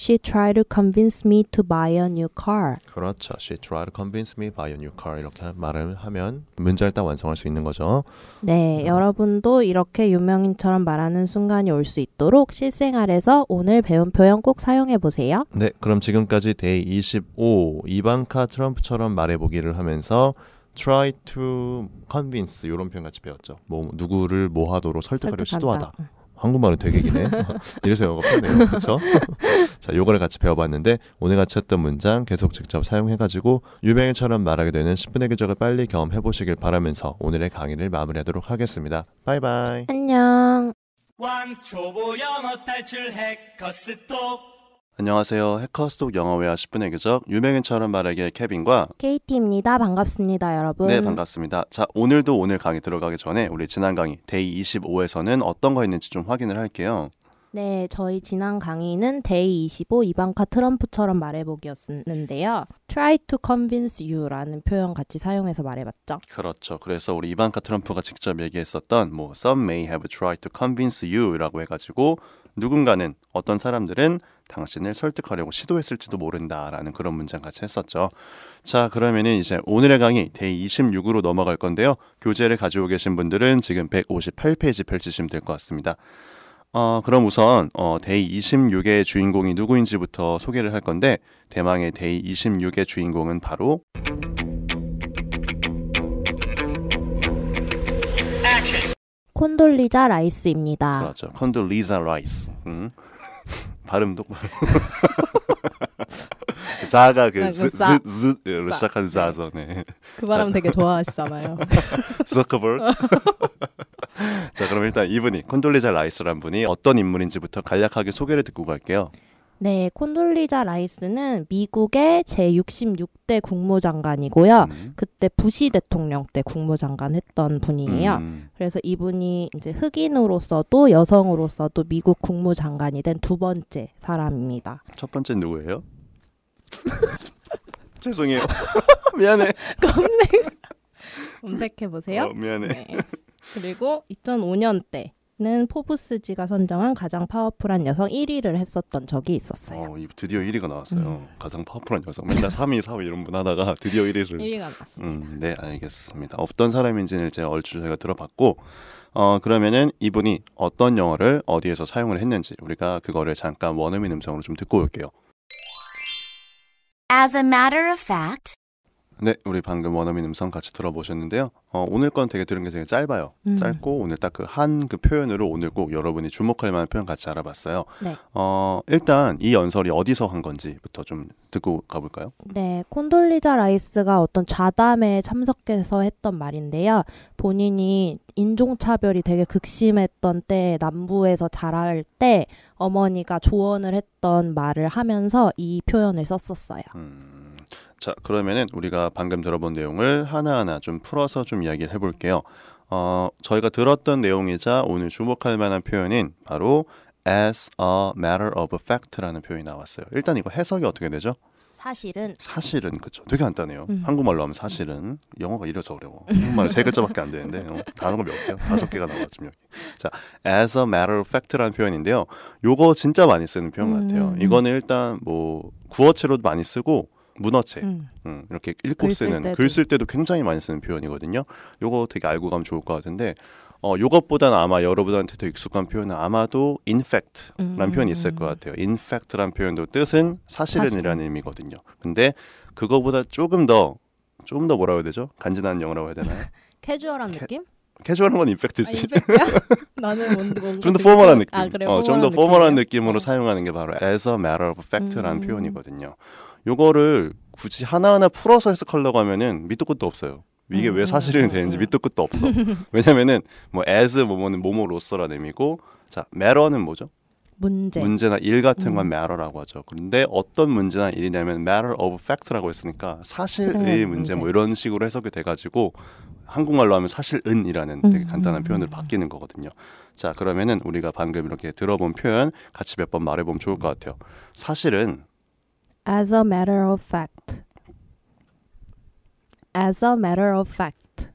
B: She tried to convince me to buy a new car.
A: 그렇죠. She tried to convince me buy a new car 이렇게 말을 하면 문자를 딱 완성할 수 있는 거죠.
B: 네, 음. 여러분도 이렇게 유명인처럼 말하는 순간이 올 수 있도록 실생활에서 오늘 배운 표현 꼭 사용해 보세요.
A: 네, 그럼 지금까지 데이 25 이방카 트럼프처럼 말해 보기를 하면서 try to convince 이런 표현 같이 배웠죠. 뭐 누구를 뭐하도록 설득하려 설득한다. 시도하다. 음. 한국말은 되게 기네. <laughs> 이래서 영어가 편해요. 그렇죠? <laughs> 자, 요거를 같이 배워봤는데 오늘 같이 했던 문장 계속 직접 사용해가지고 유명인처럼 말하게 되는 10분의 기적을 빨리 경험해보시길 바라면서 오늘의 강의를 마무리하도록 하겠습니다. 바이바이.
B: 안녕.
C: 왕초보 영어 탈출 해커스톡
A: 안녕하세요. 해커스톡 영어회화 10분의 교적 유명인처럼 말하기의 케빈과
B: KT입니다. 반갑습니다, 여러분. 네,
A: 반갑습니다. 자, 오늘도 오늘 강의 들어가기 전에 우리 지난 강의 데이 25에서는 어떤 거 있는지 좀 확인을 할게요.
B: 네, 저희 지난 강의는 데이 25 이방카 트럼프처럼 말해보기였는데요. Try to convince you라는 표현 같이 사용해서
A: 말해봤죠. 그렇죠. 그래서 우리 이방카 트럼프가 직접 얘기했었던 뭐 Some may have tried to convince you라고 해가지고 누군가는 어떤 사람들은 당신을 설득하려고 시도했을지도 모른다라는 그런 문장 같이 했었죠. 자, 그러면은 이제 오늘의 강의 데이 26으로 넘어갈 건데요. 교재를 가지고 계신 분들은 지금 158페이지 펼치시면 될 것 같습니다. 어, 그럼 우선 어, 데이 26의 주인공이 누구인지부터 소개를 할 건데 대망의 데이 26의 주인공은 바로
B: 콘돌리자 라이스입니다.
A: 그렇죠. 콘돌리자 라이스. 음. 발음 똑바가그 즈즈로 시작한 네. 사서 네. 그 발음 되게 <laughs> 좋아하시잖아요. 서커볼. <laughs> <laughs> 자 그럼 일단 이분이 콘돌리자 라이스란 분이 어떤 인물인지부터 간략하게 소개를 듣고 갈게요.
B: 네, 콘돌리자 라이스는 미국의 제66대 국무장관이고요. 음. 그때 부시 대통령 때 국무장관 했던 분이에요. 음. 그래서 이분이 이제 흑인으로서도 여성으로서도 미국 국무장관이 된 두 번째 사람입니다.
A: 첫 번째 누구예요? <laughs> 죄송해요.
B: <laughs> 미안해. <laughs> 검색 검색해 보세요. 어, 미안해. 네. 그리고 2005년 때는 포브스지가 선정한 가장 파워풀한 여성 1위를 했었던 적이 있었어요.
A: 어, 드디어 1위가 나왔어요. 음. 가장 파워풀한 여성. 맨날 3위, 4위 이런 분 하다가 <laughs> 드디어 1위를. 1위가 나왔습니다. 음, 네, 알겠습니다. 어떤 사람인지는 이제 얼추 저희가 들어봤고 어, 그러면은 이분이 어떤 영어를 어디에서 사용을 했는지 우리가 그거를 잠깐 원어민 음성으로 좀 듣고 올게요.
C: As a matter of fact,
A: 네, 우리 방금 원어민 음성 같이 들어보셨는데요. 어, 오늘 건 되게 들은 게 되게 짧아요. 음. 짧고 오늘 딱 그 한그 그 표현으로 오늘 꼭 여러분이 주목할 만한 표현 같이 알아봤어요. 네. 어, 일단 이 연설이 어디서 한 건지부터 좀 듣고 가볼까요?
B: 네, 콘돌리자 라이스가 어떤 좌담에 참석해서 했던 말인데요. 본인이 인종차별이 되게 극심했던 때 남부에서 자랄 때 어머니가 조언을 했던 말을 하면서 이 표현을 썼었어요. 음.
A: 자, 그러면은 우리가 방금 들어본 내용을 하나하나 좀 풀어서 좀 이야기를 해볼게요. 어, 저희가 들었던 내용이자 오늘 주목할 만한 표현인 바로 as a matter of fact라는 표현이 나왔어요. 일단 이거 해석이 어떻게 되죠? 사실은 사실은 그쵸 되게 간단해요 음. 한국말로 하면 사실은 영어가 이래서 어려워 한국말 세 글자밖에 안 되는데 어, 단어가 몇 개? 요 다섯 개가 나왔죠몇 개. 자 as a matter of fact라는 표현인데요 요거 진짜 많이 쓰는 표현 같아요 음. 이거는 일단 뭐 구어체로도 많이 쓰고 문어체 음. 음, 이렇게 읽고 쓰는 글 쓸 때도 굉장히 많이 쓰는 표현이거든요. 요거 되게 알고 가면 좋을 것 같은데 어, 요것보다는 아마 여러분한테 더 익숙한 표현은 아마도 in fact라는 음. 표현이 있을 것 같아요. in fact라는 표현도 뜻은 사실은이라는 의미거든요. 근데 그거보다 조금 더조더 뭐라고 해야 되죠? 간지난 영어라고 해야 되나요? <laughs>
B: 캐주얼한 캐, 느낌?
A: 캐주얼한 건 임팩트지. 아,
B: <laughs> 나는 좀더 포멀한 아, 느낌. 아, 그래, 어, 좀더 포멀한
A: 느낌으로 네. 사용하는 게 바로 as a matter of fact라는 음. 표현이거든요. 요거를 굳이 하나하나 풀어서 해석하려고 하면은 밑도 끝도 없어요. 이게 음, 왜사실이 음, 되는지 음. 밑도 끝도 없어. <laughs> 왜냐면은 뭐 as 뭐뭐는 뭐뭐로서라는 의미고 자 matter는 뭐죠? 문제. 문제나 일 같은 건 음. matter라고 하죠. 근데 어떤 문제나 일이냐면 matter of fact라고 했으니까 사실의 문제, 뭐 이런 식으로 해석이 돼가지고 한국말로 하면 사실은이라는 되게 음. 간단한 표현으로 바뀌는 거거든요. 자 그러면은 우리가 방금 이렇게 들어본 표현 같이 몇 번 말해보면 좋을 것 같아요. 사실은
B: As a matter of fact. As a matter of fact.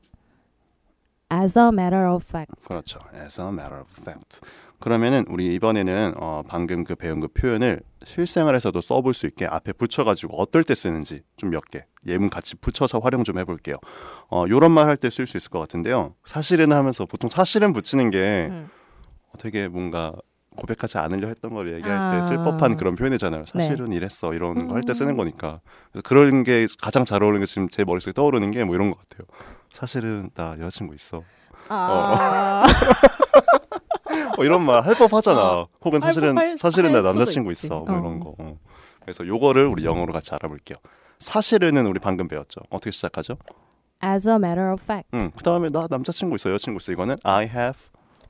B: As a matter of fact.
A: 그렇죠. As a matter of fact. 그러면은 우리 이번에는 어 방금 그 배운 그 표현을 실생활에서도 써볼 수 있게 앞에 붙여가지고 어떨 때 쓰는지 좀 몇 개 예문 같이 붙여서 활용 좀 해볼게요. 어 이런 말 할 때 쓸 수 있을 것 같은데요. 사실은 하면서 보통 사실은 붙이는 게 음. 되게 뭔가 고백하지 않으려 했던 걸 얘기할 아. 때쓸 법한 그런 표현이잖아요. 네. 사실은 네. 이랬어 이런 거 할 때 쓰는 음. 거니까. 그래서 그런 게 가장 잘 어울리는 게 지금 제 머릿속에 떠오르는 게 뭐 이런 것 같아요. 사실은 나 여자친구 있어. 아. 어. 어, 이런 말 할 법하잖아. 어. 혹은 사실은 할, 사실은 할나 남자친구 있어뭐 이런 거. 그래서 요거를 우리 영어로 같이 알아볼게요. 사실은은 우리 방금 배웠죠. 어떻게 시작하죠?
B: As a matter of fact.
A: 음, 그다음에 나 남자친구 있어, 여자친구 있어. 이거는 I have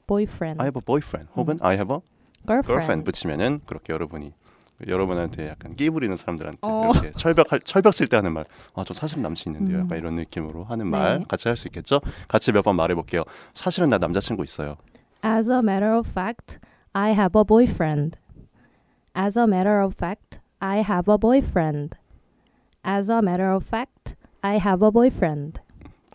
A: boyfriend. I have a boyfriend. 혹은 음. I have a girlfriend 붙이면은 그렇게 여러분이 여러분한테 약간 끼 부리는 사람들한테 어. 이렇게 철벽 철벽 칠때 하는 말. 아, 저 사실 남친 있는데요. 약간 이런 느낌으로 하는 말 네. 같이 할 수 있겠죠? 같이 몇 번 말해 볼게요. 사실은 나 남자친구 있어요.
B: As a matter of fact, I have a boyfriend. As a matter of fact, I have a boyfriend. As a matter of fact, I have a boyfriend.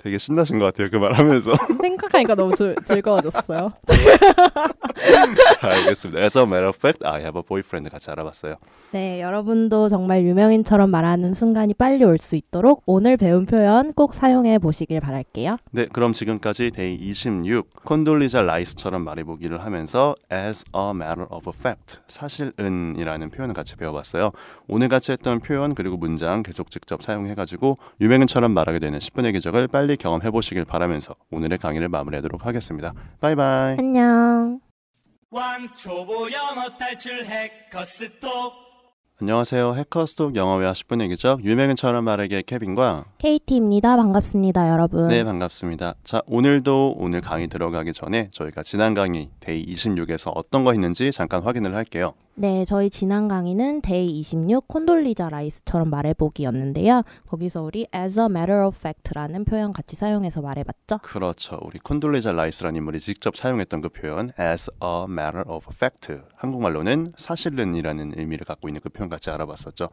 A: 되게 신나신 것 같아요. 그 말하면서. <laughs>
B: 생각하니까 너무 즐, 즐거워졌어요. <laughs>
A: 자, 알겠습니다. As a matter of fact, I have a boyfriend 같이 알아봤어요.
B: 네, 여러분도 정말 유명인처럼 말하는 순간이 빨리 올 수 있도록 오늘 배운 표현 꼭 사용해 보시길 바랄게요.
A: 네, 그럼 지금까지 데이 26 콘돌리자 라이스처럼 말해보기를 하면서 As a matter of fact, 사실은이라는 표현을 같이 배워봤어요. 오늘 같이 했던 표현 그리고 문장 계속 직접 사용해가지고 유명인처럼 말하게 되는 10분의 기적을 빨리 빨리 경험해 보시길 바라면서 오늘의 강의를 마무리하도록 하겠습니다. 바이바이. 안녕.
C: 왕초보 영어 탈출 해커스톡
A: 안녕하세요. 해커스톡 영어회화 10분 얘기죠. 유명인처럼 말하기의 케빈과
B: KT입니다. 반갑습니다, 여러분. 네,
A: 반갑습니다. 자, 오늘도 오늘 강의 들어가기 전에 저희가 지난 강의 데이 26에서 어떤 거 했는지 잠깐 확인을 할게요.
B: 네, 저희 지난 강의는 데이 26 콘돌리자 라이스처럼 말해보기였는데요. 거기서 우리 as a matter of fact라는 표현 같이 사용해서 말해봤죠?
A: 그렇죠. 우리 콘돌리자 라이스라는 인물이 직접 사용했던 그 표현 as a matter of fact. 한국말로는 사실은이라는 의미를 갖고 있는 그 표현 내용 같이 알아봤었죠.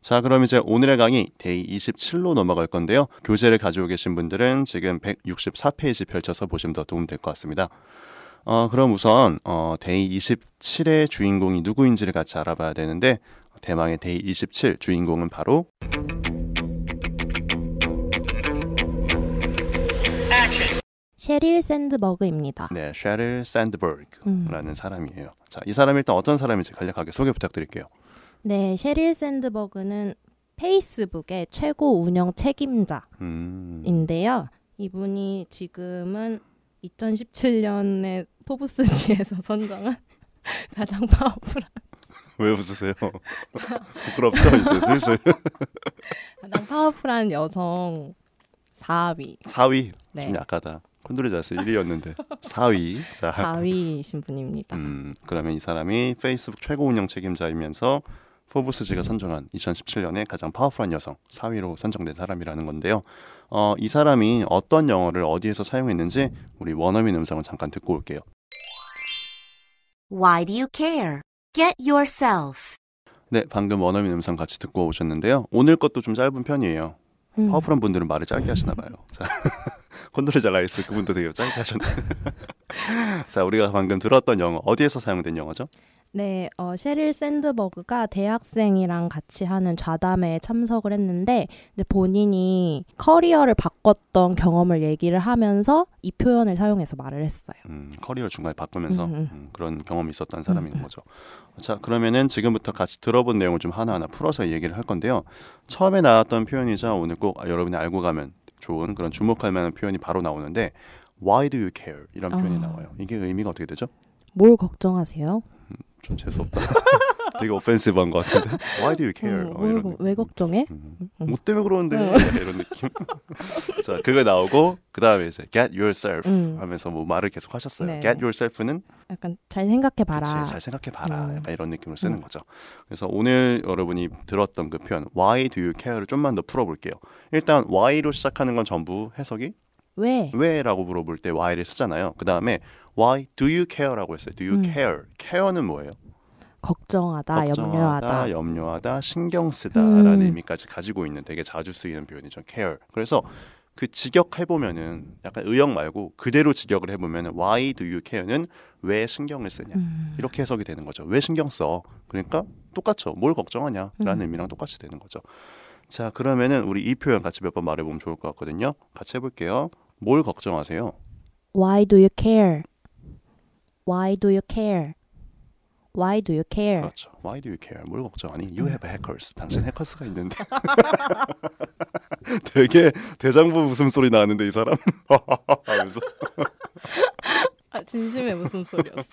A: 자, 그럼 이제 오늘의 강의 데이 27로 넘어갈 건데요. 교재를 가지고 계신 분들은 지금 164페이지 펼쳐서 보시면 더 도움 될것 같습니다. 어, 그럼 우선 어, 데이 27의 주인공이 누구인지를 같이 알아봐야 되는데 대망의 데이 27 주인공은 바로
B: 셰릴 샌드버그입니다.
A: 네, 셰릴 샌드버그라는 음. 사람이에요. 자, 이 사람이 일단 어떤 사람인지 간략하게 소개 부탁드릴게요.
B: 네, 셰릴 샌드버그는 페이스북의 최고 운영 책임자인데요. 음. 이분이 지금은 2017년에 포브스지에서 <laughs> 선정한 <laughs> 가장 파워풀한 <laughs> 왜 웃으세요? 부끄럽죠 이제 슬슬 가장 파워풀한 여성 4위 4위
A: 네. 좀 약하다 콘돌이 자세 1위였는데 4위 자
B: 4위이신 분입니다.
A: 음, 그러면 이 사람이 페이스북 최고 운영 책임자이면서 포브스지가 선정한 2017년에 가장 파워풀한 여성 4위로 선정된 사람이라는 건데요. 어, 이 사람이 어떤 영어를 어디에서 사용했는지 우리 원어민 음성을 잠깐 듣고 올게요.
B: Why do you care? Get yourself.
A: 네, 방금 원어민 음성 같이 듣고 오셨는데요. 오늘 것도 좀 짧은 편이에요. 음. 파워풀한 분들은 말을 짧게 하시나 봐요. <laughs> 자, 콘도리 <laughs> 잘라이스 그분도 되게 짧게 하셨네. <laughs> 자, 우리가 방금 들었던 영어 어디에서 사용된 영어죠?
B: 네, 어, 셰릴 샌드버그가 대학생이랑 같이 하는 좌담회에 참석을 했는데 본인이 커리어를 바꿨던 경험을 얘기를 하면서 이 표현을 사용해서 말을 했어요.
A: 음, 커리어 중간에 바꾸면서 음, 음. 음, 그런 경험이 있었던 사람인 음, 거죠. 자, 그러면은 지금부터 같이 들어본 내용을 좀 하나하나 풀어서 얘기를 할 건데요. 처음에 나왔던 표현이자 오늘 꼭 여러분이 알고 가면 좋은 그런 주목할 만한 표현이 바로 나오는데 Why do you care? 이런 아. 표현이 어. 나와요. 이게 의미가 어떻게 되죠?
B: 뭘 걱정하세요? 좀 재수
A: 없다. <laughs> 되게 어펜시브한 것 같은데. Why do you care? 어, 어, 이런 왜 걱정해? 음. 음. 뭐 때문에 그러는데 네. <laughs> 이런 느낌. <laughs> 자 그거 나오고 그 다음에 이제 get yourself 음. 하면서 뭐 말을 계속 하셨어요. 네. get yourself는
B: 약간 잘 생각해 봐라. 잘 생각해 봐라. 음. 약간
A: 이런 느낌으로 쓰는 음. 거죠. 그래서 오늘 여러분이 들었던 그 표현 why do you care를 좀만 더 풀어볼게요. 일단 why로 시작하는 건 전부 해석이 왜? 왜라고 물어볼 때 why를 쓰잖아요. 그 다음에 why do you care라고 했어요. do you 음. care? care는 뭐예요?
B: 걱정하다, 걱정하다 염려하다,
A: 염려하다, 신경 쓰다라는 음. 의미까지 가지고 있는 되게 자주 쓰이는 표현이죠. care. 그래서 그 직역해 보면은 약간 의역 말고 그대로 직역을 해보면은 why do you care는 왜 신경을 쓰냐 음. 이렇게 해석이 되는 거죠. 왜 신경 써? 그러니까 똑같죠. 뭘 걱정하냐라는 음. 의미랑 똑같이 되는 거죠. 자 그러면은 우리 이 표현 같이 몇 번 말해보면 좋을 것 같거든요. 같이 해볼게요. 뭘 걱정하세요?
B: Why do you care? Why do you care? Why do you care?
A: 그렇죠. Why do you care? 뭘 걱정하니? You have hackers. 당신 해커스가 있는데. <laughs> 되게 대장부 웃음소리 나는데 이 사람. <laughs> 하면서. <laughs> 아, 진심의 웃음소리였어.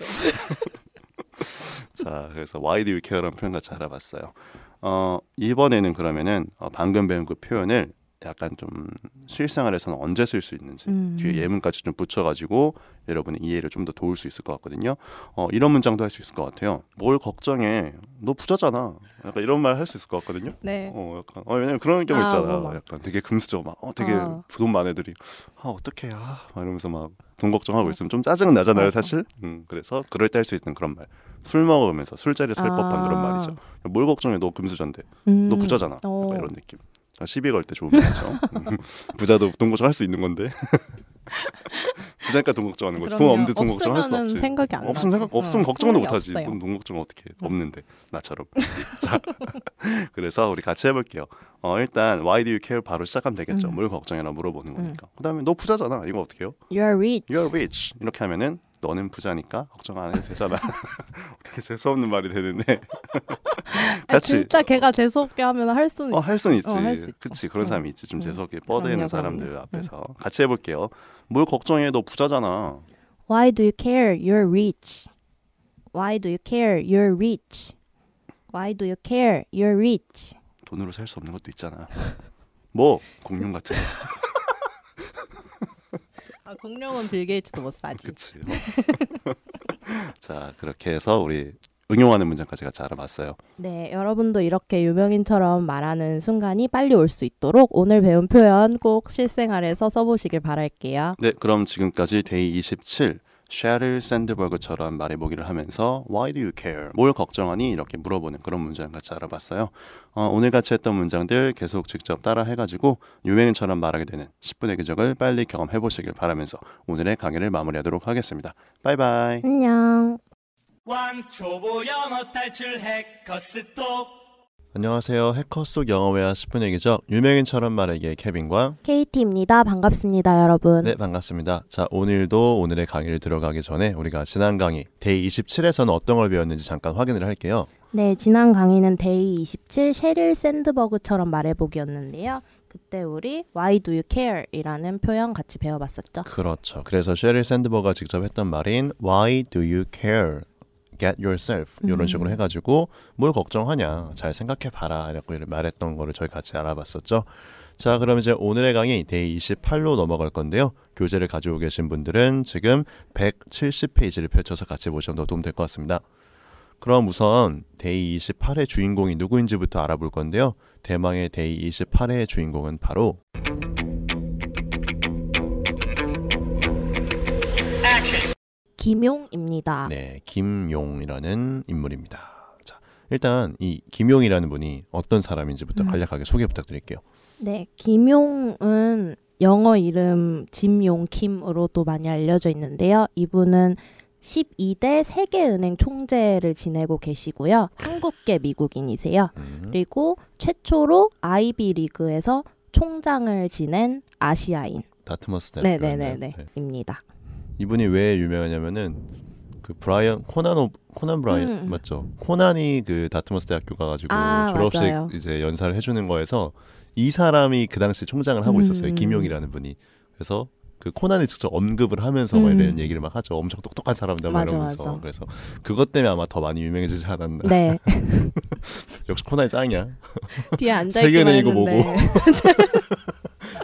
A: 자, 그래서 why do you care라는 표현 같이 알아봤어요. 어, 이번에는 그러면은 어, 방금 배운 그 표현을 약간 좀 실생활에서는 언제 쓸 수 있는지 음. 뒤에 예문까지 좀 붙여가지고 여러분의 이해를 좀 더 도울 수 있을 것 같거든요. 어, 이런 문장도 할 수 있을 것 같아요. 뭘 걱정해? 너 부자잖아. 약간 이런 말 할 수 있을 것 같거든요. 네. 어, 약간 어, 왜냐면 그런 경우 아, 있잖아. 뭐, 뭐 약간 되게 금수저고 막 어, 되게 어. 아. 부동많 애들이 아 어떡해 아막 이러면서 막 돈 걱정하고 아. 있으면 좀 짜증은 나잖아요, 사실. 음, 그래서 그럴 때 할 수 있는 그런 말. 술 먹으면서 술자리에서 할 아. 법한 그런 아. 말이죠. 뭘 걱정해? 너 금수저인데. 음. 너 부자잖아. 어. 이런 느낌. 아, 시비 걸때 좋은 거죠. 부자도 돈 걱정할 수 있는 건데. <laughs> 부자니까 돈 걱정하는 거지. 돈 없는데 돈 걱정할 수 없지. 생각이 안 없으면 생각 없으면 어, 걱정은 못 하지. 돈, 돈 걱정 어떻게 해? 음. 없는데 나처럼. <laughs> 자, 그래서 우리 같이 해볼게요. 어 일단 why do you care 바로 시작하면 되겠죠. 음. 뭘 걱정해라 물어보는 음. 거니까. 음. 그다음에 너 부자잖아. 이거 어떻게 요 You're rich. You're rich. 이렇게 하면은 너는 부자니까 걱정 안 해도 되잖아. <laughs> 어떻게 재수 없는 말이 되는데. <laughs> 같이 진짜
B: 걔가 재수 없게 하면 할 수는 어, 할 수는 있지. 어, 할수
A: 그치 그런 사람이 어. 있지. 좀 음. 재수 없게 뻗대는 사람들 앞에서 음. 같이 해볼게요. 뭘 걱정해? 너 부자잖아.
B: Why do you care? You're rich. Why do you care? You're rich. Why do you care? You're rich.
A: 돈으로 살 수 없는 것도 있잖아. 뭐 공룡 같은. <laughs>
B: 아, 공룡은 빌 게이츠도 못 사지. 그치. <laughs>
A: 자, 그렇게 해서 우리 응용하는 문장까지 같이 알아봤어요.
B: 네, 여러분도 이렇게 유명인처럼 말하는 순간이 빨리 올 수 있도록 오늘 배운 표현 꼭 실생활에서 써보시길 바랄게요.
A: 네, 그럼 지금까지 데이 27 셰릴 샌드버그처럼 말해 보기를 하면서 Why do you care? 뭘 걱정하니? 이렇게 물어보는 그런 문장 같이 알아봤어요. 어, 오늘 같이 했던 문장들 계속 직접 따라 해가지고 유명인처럼 말하게 되는 10분의 기적을 빨리 경험해 보시길 바라면서 오늘의 강의를 마무리하도록 하겠습니다. 바이바이. 안녕.
C: 왕초보 영어 탈출 해커스톡
A: 안녕하세요. 해커 속 영어회화 10분 얘기죠. 유명인처럼 말하기의 케빈과
B: KT입니다. 반갑습니다,
A: 여러분. 네, 반갑습니다. 자, 오늘도 오늘의 강의를 들어가기 전에 우리가 지난 강의 데이 27에서는 어떤 걸 배웠는지 잠깐 확인을 할게요.
B: 네, 지난 강의는 데이 27 셰릴 샌드버그처럼 말해보기였는데요. 그때 우리 Why do you care? 이라는 표현 같이 배워봤었죠.
A: 그렇죠. 그래서 셰릴 샌드버가 직접 했던 말인 Why do you care? get yourself 이런 음. 식으로 해가지고 뭘 걱정하냐 잘 생각해봐라 이 라고 말했던 거를 저희 같이 알아봤었죠. 자 그럼 이제 오늘의 강의 데이 28로 넘어갈 건데요. 교재를 가지고 계신 분들은 지금 170페이지를 펼쳐서 같이 보시면 더 도움 될 것 같습니다. 그럼 우선 데이 28의 주인공이 누구인지부터 알아볼 건데요. 대망의 데이 28의 주인공은 바로
B: 김용입니다. 네,
A: 김용이라는 인물입니다. 자, 일단 이 김용이라는 분이 어떤 사람인지부터 음. 간략하게 소개 부탁드릴게요.
B: 네, 김용은 영어 이름 짐용킴으로도 많이 알려져 있는데요. 이분은 12대 세계은행 총재를 지내고 계시고요. 한국계 미국인이세요. 음. 그리고 최초로 아이비리그에서 총장을 지낸 아시아인. 다트머스 네네입니다 네.
A: 이분이 왜 유명하냐면은 그 브라이언 코난 오, 코난 브라이언 음. 맞죠? 코난이 그 다트머스 대학교 가가지고 아, 졸업식 맞아요. 이제 연사를 해주는 거에서 이 사람이 그 당시 총장을 하고 있었어요. 음. 김용이라는 분이. 그래서 그 코난이 직접 언급을 하면서 음. 이런 얘기를 막 하죠. 엄청 똑똑한 사람이다 맞아, 이러면서. 맞아. 그래서 그것 때문에 아마 더 많이 유명해지지 않았나. 네. <laughs> 역시 코난이 짱이야. 뒤에 앉아 있는 세계는 이거 보고.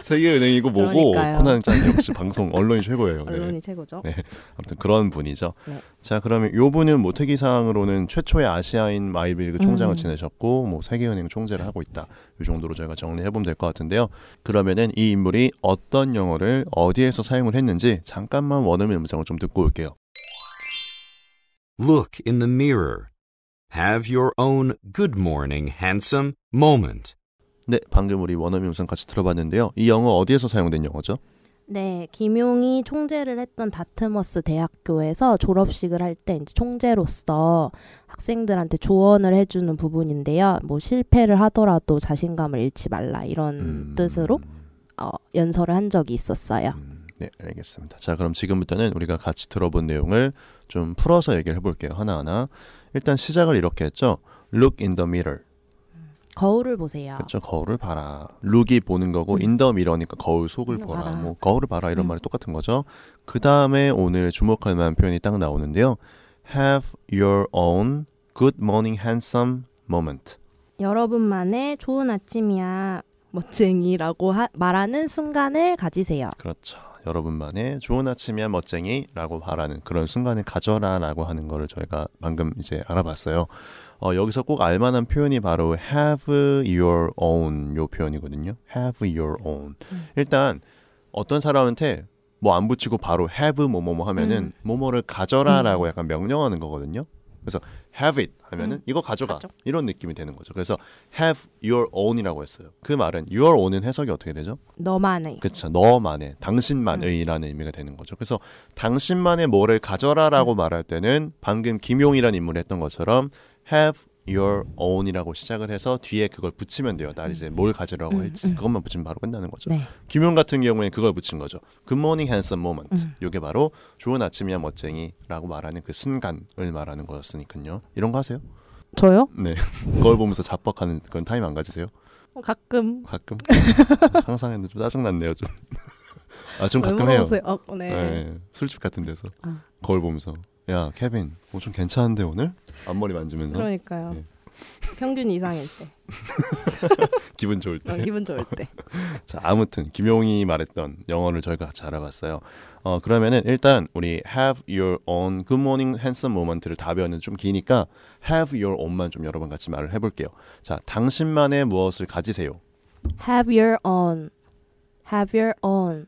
A: 세계은행이고 뭐고 코난짱 역시 방송 언론이 최고예요. 네. 언론이 네. 최고죠. 네. 아무튼 그런 분이죠. 네. 자 그러면 요 분은 모태기 상으로는 최초의 아시아인 마이빌그 총장을 음. 지내셨고 뭐 세계은행 총재를 하고 있다. 이 정도로 저희가 정리해 보면 될 것 같은데요. 그러면은 이 인물이 어떤 영어를 어디에서 사용을 했는지 잠깐만 원어민 음성을 좀 듣고 올게요. Look in the mirror. Have your own good morning handsome moment. 네, 방금 우리 원어민 음성 같이 들어봤는데요. 이 영어 어디에서 사용된 영어죠?
B: 네, 김용이 총재를 했던 다트머스 대학교에서 졸업식을 할 때 총재로서 학생들한테 조언을 해주는 부분인데요. 뭐 실패를 하더라도 자신감을 잃지 말라 이런 음... 뜻으로 어, 연설을 한 적이 있었어요. 음,
A: 네, 알겠습니다. 자, 그럼 지금부터는 우리가 같이 들어본 내용을 좀 풀어서 얘기를 해볼게요. 하나하나. 일단 시작을 이렇게 했죠. Look in the mirror. 거울을 보세요. 그렇죠. 거울을 봐라. 룩이 보는 거고 음. 인더 미러니까 거울 속을 음, 보라. 봐라. 뭐 거울을 봐라 이런 음. 말이 똑같은 거죠. 그 다음에 오늘 주목할 만한 표현이 딱 나오는데요. Have your own good morning handsome moment.
B: 여러분만의 좋은 아침이야 멋쟁이라고 하, 말하는 순간을 가지세요.
A: 그렇죠. 여러분만의 좋은 아침이야 멋쟁이라고 말하는 그런 순간을 가져라라고 하는 거를 저희가 방금 이제 알아봤어요. 어, 여기서 꼭 알만한 표현이 바로 have your own 요 표현이거든요. have your own. 음. 일단 어떤 사람한테 뭐 안 붙이고 바로 have 뭐뭐 뭐 하면은 음. 뭐뭐를 가져라라고 음. 약간 명령하는 거거든요. 그래서 have it 하면은 음. 이거 가져가 가져. 이런 느낌이 되는 거죠. 그래서 have your own이라고 했어요. 그 말은 your own은 해석이 어떻게 되죠? 너만의. 그렇죠. 너만의, 당신만의라는 음. 의미가 되는 거죠. 그래서 당신만의 뭐를 가져라라고 음. 말할 때는 방금 김용이라는 인물이 했던 것처럼 have your own이라고 시작을 해서 뒤에 그걸 붙이면 돼요. 날 이제 뭘 가지라고 음, 할지 음, 음. 그것만 붙이면 바로 끝나는 거죠. 네. 김용 같은 경우에 그걸 붙인 거죠. Good morning, handsome moment. 이게 바로 좋은 아침이야 멋쟁이라고 말하는 그 순간을 말하는 거였으니까요. 이런 거 하세요? 저요? 네. <laughs> 그걸 보면서 자뻑하는 그런 타임 안 가지세요?
C: 가끔. 가끔.
A: 상상했는데 좀 짜증 났네요 좀. <laughs> 아좀 가끔 해요. 어, 네. 네. 술집 같은 데서 아. 거울 보면서 야 케빈 뭐 좀 괜찮은데 오늘 앞머리 만지면서
B: 그러니까요 예. 평균 이상일 때 <laughs>
A: 기분 좋을 때 어, 기분 좋을 때자 <laughs> 아무튼 김용이 말했던 영어를 저희가 같이 알아봤어요 어 그러면은 일단 우리 have your own good morning handsome moment를 다배웠좀 기니까 have your own만 좀 여러 번 같이 말을 해볼게요 자 당신만의 무엇을 가지세요
B: have your own have your own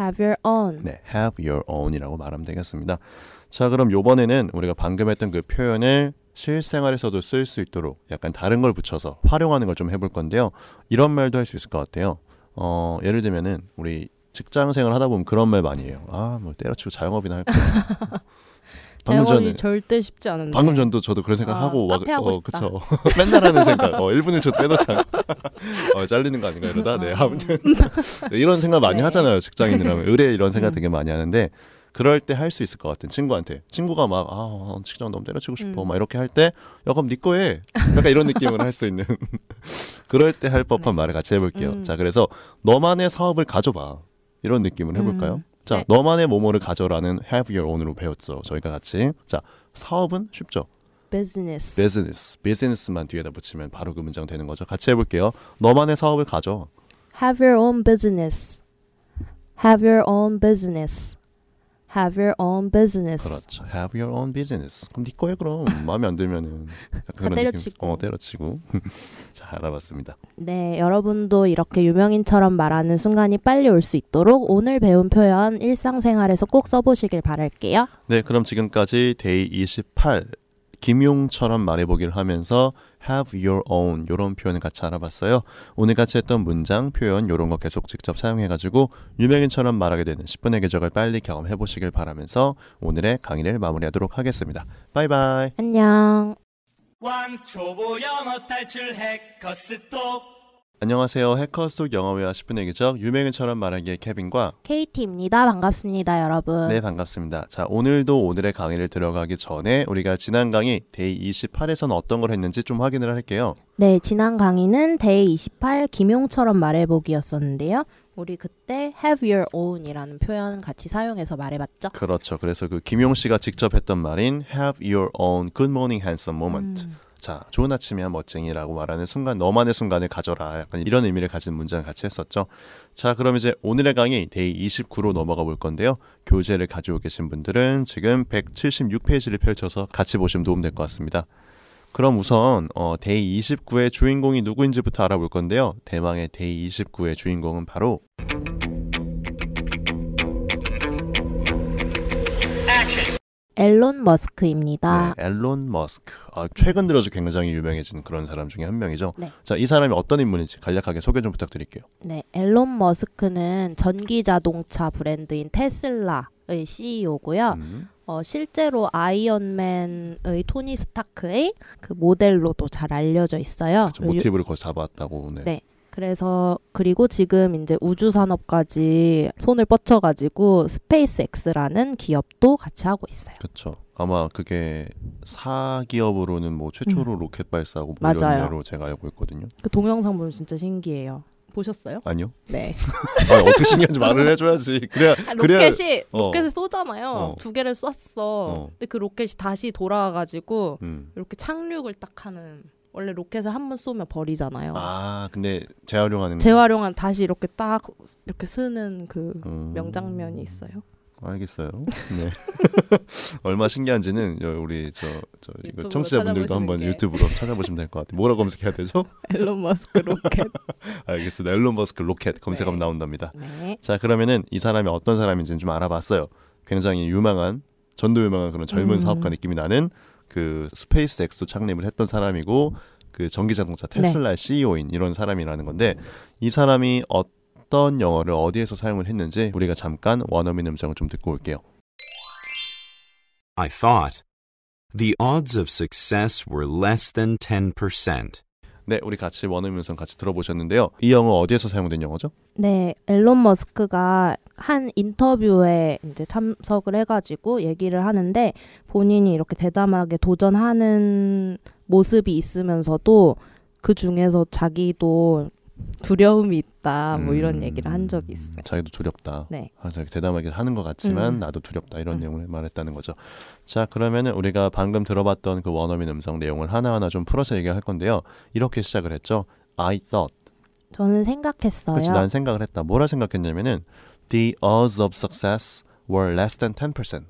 B: have your own 네
A: have your own이라고 말하면 되겠습니다 자 그럼 요번에는 우리가 방금 했던 그 표현을 실생활에서도 쓸 수 있도록 약간 다른 걸 붙여서 활용하는 걸 좀 해볼 건데요. 이런 말도 할 수 있을 것 같아요. 어, 예를 들면은 우리 직장 생활 하다 보면 그런 말 많이 해요. 아, 뭐 때려치고 자영업이나 할까. <laughs> 방금 전에 절대 쉽지 않은데. 방금 전도 저도 그런 생각하고 아, 카페 하고 어, 그쵸. <laughs> 맨날 하는 생각. 어, 1분을 저 빼놓자. <laughs> 어, 잘리는 거 아닌가 이러다. 네, 아. 아무튼 네, 이런 생각 많이 네. 하잖아요. 직장인들하면 의뢰 이런 생각 음. 되게 많이 하는데 그럴 때 할 수 있을 것 같은 친구한테 친구가 막아 직장 어, 너무 때려치고 싶어 음. 막 이렇게 할때야 그럼 니네 거 약간 이런 느낌으로 할 수 있는 <laughs> 그럴 때 할 법한 네. 말을 같이 해볼게요 음. 자 그래서 너만의 사업을 가져봐 이런 느낌을 해볼까요 음. 자 네. 너만의 모모를 가져라는 have your own으로 배웠죠 저희가 같이 자 사업은 쉽죠
B: business
A: business business만 뒤에다 붙이면 바로 그 문장 되는 거죠 같이 해볼게요 너만의 사업을 가져
B: have your own business have your own business have your own business. 그렇죠.
A: Have your own business. 그럼 네 거야 그럼. <laughs> 마음에 안 들면은 그런 느낌. 어 때려치고. <laughs> 잘 알아봤습니다.
B: 네, 여러분도 이렇게 유명인처럼 말하는 순간이 빨리 올 수 있도록 오늘 배운 표현 일상생활에서 꼭 써보시길 바랄게요.
A: 네, 그럼 지금까지 데이 28 김용처럼 말해보기를 하면서 have your own 이런 표현을 같이 알아봤어요. 오늘 같이 했던 문장, 표현 이런 거 계속 직접 사용해가지고 유명인처럼 말하게 되는 10분의 계적을 빨리 경험해 보시길 바라면서 오늘의 강의를 마무리하도록 하겠습니다. 바이바이. 안녕.
C: 왕초보 영어 탈출 해커스톡
A: 안녕하세요. 해커 속 영어회화 10분 의기적 유명인처럼 말하기의 케빈과
C: 케이티입니다
B: 반갑습니다, 여러분. 네,
A: 반갑습니다. 자, 오늘도 오늘의 강의를 들어가기 전에 우리가 지난 강의 데이 28에서는 어떤 걸 했는지 좀 확인을 할게요.
B: 네, 지난 강의는 데이 28 김용처럼 말해보기였었는데요. 우리 그때 have your own이라는 표현 같이 사용해서 말해봤죠.
A: 그렇죠. 그래서 그 김용 씨가 직접 했던 말인 have your own good morning handsome moment. 음. 자, 좋은 아침이야 멋쟁이라고 말하는 순간 너만의 순간을 가져라. 약간 이런 의미를 가진 문장을 같이 했었죠. 자, 그럼 이제 오늘의 강의 데이 29로 넘어가 볼 건데요. 교재를 가지고 계신 분들은 지금 176페이지를 펼쳐서 같이 보시면 도움될 것 같습니다. 그럼 우선 어, 데이 29의 주인공이 누구인지부터 알아볼 건데요. 대망의 데이 29의 주인공은 바로
B: 앨런 머스크입니다.
A: 네, 앨런 머스크. 아, 최근 들어서 굉장히 유명해진 그런 사람 중에 한 명이죠. 네. 자, 이 사람이 어떤 인물인지 간략하게 소개 좀 부탁드릴게요.
B: 네, 앨런 머스크는 전기 자동차 브랜드인 테슬라의 CEO고요. 음. 어, 실제로 아이언맨의 토니 스타크의 그 모델로도 잘 알려져 있어요. 그쵸, 모티브를
A: 거기서 잡아왔다고. 네. 네.
B: 그래서 그리고 지금 이제 우주 산업까지 손을 뻗쳐 가지고 스페이스X라는 기업도 같이 하고 있어요.
A: 그렇죠. 아마 그게 사기업으로는 뭐 최초로 음. 로켓 발사하고 뭐 이런 여로 제가 알고 있거든요.
B: 그 동영상 보면 진짜 신기해요. 보셨어요? 아니요. 네. <laughs> 아, 어떻게 신기한지 말을
A: 해줘야지. 그래야 아, 로켓이 어. 로켓을 쏘잖아요. 어.
B: 두 개를 쐈어. 어. 근데 그 로켓이 다시 돌아와가지고 음. 이렇게 착륙을 딱 하는. 원래 로켓을 한 번 쏘면 버리잖아요.
A: 아 근데 재활용하는 재활용한
B: 다시 이렇게 딱 이렇게 쓰는 그 음... 명장면이 있어요.
A: 알겠어요. 네. <laughs> 얼마 신기한지는 우리 저, 저이 청취자분들도 한번 게. 유튜브로 찾아보시면 될것 같아요. 뭐라고 검색해야 되죠?
B: 엘론 <laughs> 머스크 로켓.
A: <laughs> 알겠습니다. 엘론 머스크 로켓 검색하면 네. 나온답니다. 네. 자 그러면은 이 사람이 어떤 사람인지좀 알아봤어요. 굉장히 유망한 전도 유망한 그런 젊은 음. 사업가 느낌이 나는 그 스페이스 엑스도 창립을 했던 사람이고 그 전기 자동차 네. 테슬라 네. CEO인 이런 사람이라는 건데 이 사람이 어떤 영어를 어디에서 사용을 했는지 우리가 잠깐 원어민 음성을 좀 듣고 올게요. I thought the odds of success were less than 10%. 네, 우리 같이 원음 음성 같이 들어보셨는데요. 이 영어 어디에서 사용된 영어죠?
B: 네, 앨런 머스크가 한 인터뷰에 이제 참석을 해가지고 얘기를 하는데 본인이 이렇게 대담하게 도전하는 모습이 있으면서도 그 중에서 자기도 두려움이 있다 뭐 음. 이런 얘기를 한 적이 있어요.
A: 자기도 두렵다. 네. 아, 자기 대담하게 하는 것 같지만 음. 나도 두렵다 이런 음. 내용을 말했다는 거죠. 자 그러면은 우리가 방금 들어봤던 그 원어민 음성 내용을 하나하나 좀 풀어서 얘기할 건데요. 이렇게 시작을 했죠. I thought.
B: 저는 생각했어요. 그치, 난
A: 생각을 했다. 뭐라 생각했냐면은 the odds of success were less than 10%.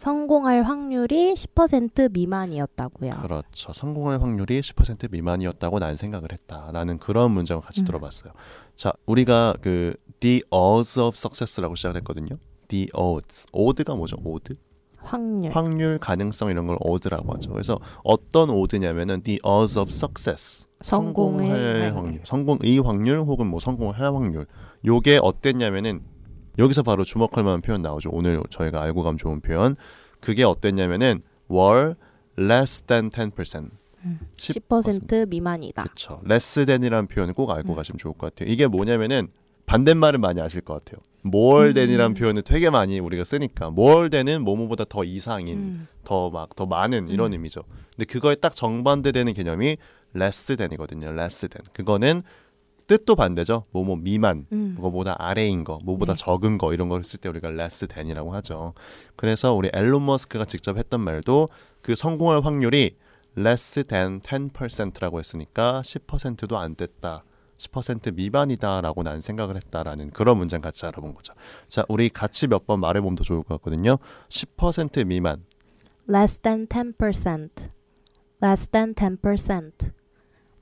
B: 성공할 확률이 10% 미만이었다고요.
A: 그렇죠. 성공할 확률이 10% 미만이었다고 난 생각을 했다라는 그런 문장을 같이 음. 들어봤어요. 자, 우리가 그 the odds of success라고 시작을 했거든요. the odds. odds가 뭐죠? odd? 확률. 확률 가능성 이런 걸 odd라고 하죠. 그래서 어떤 odd냐면은 the odds of success. 성공할 확률, 성공의 확률 혹은 뭐 성공할 확률. 요게 어땠냐면은 여기서 바로 주목할 만한 표현 나오죠. 오늘 저희가 알고 감 좋은 표현. 그게 어땠냐면은 w less than 10%.
B: 10%, 10% 미만이다. 그렇죠.
A: less than이라는 표현을 꼭 알고 음. 가시면 좋을 것 같아요. 이게 뭐냐면은 반대말은 많이 아실 것 같아요. more 음. than이라는 음. 표현을 되게 많이 우리가 쓰니까 more than은 뭐뭐보다 더 이상인, 음. 더막 더 많은 음. 이런 의미죠. 근데 그거에 딱 정반대되는 개념이 less than이거든요. less than. 그거는 뜻도 반대죠. 뭐 뭐 미만, 음. 뭐보다 아래인 거, 뭐보다 네. 적은 거 이런 걸쓸때 우리가 less than이라고 하죠. 그래서 우리 앨런 머스크가 직접 했던 말도 그 성공할 확률이 less than 10%라고 했으니까 10%도 안 됐다. 10% 미만이다라고 난 생각을 했다라는 그런 문장 같이 알아본 거죠. 자, 우리 같이 몇 번 말해보면 더 좋을 것 같거든요. 10% 미만.
B: less than 10%. less than 10%.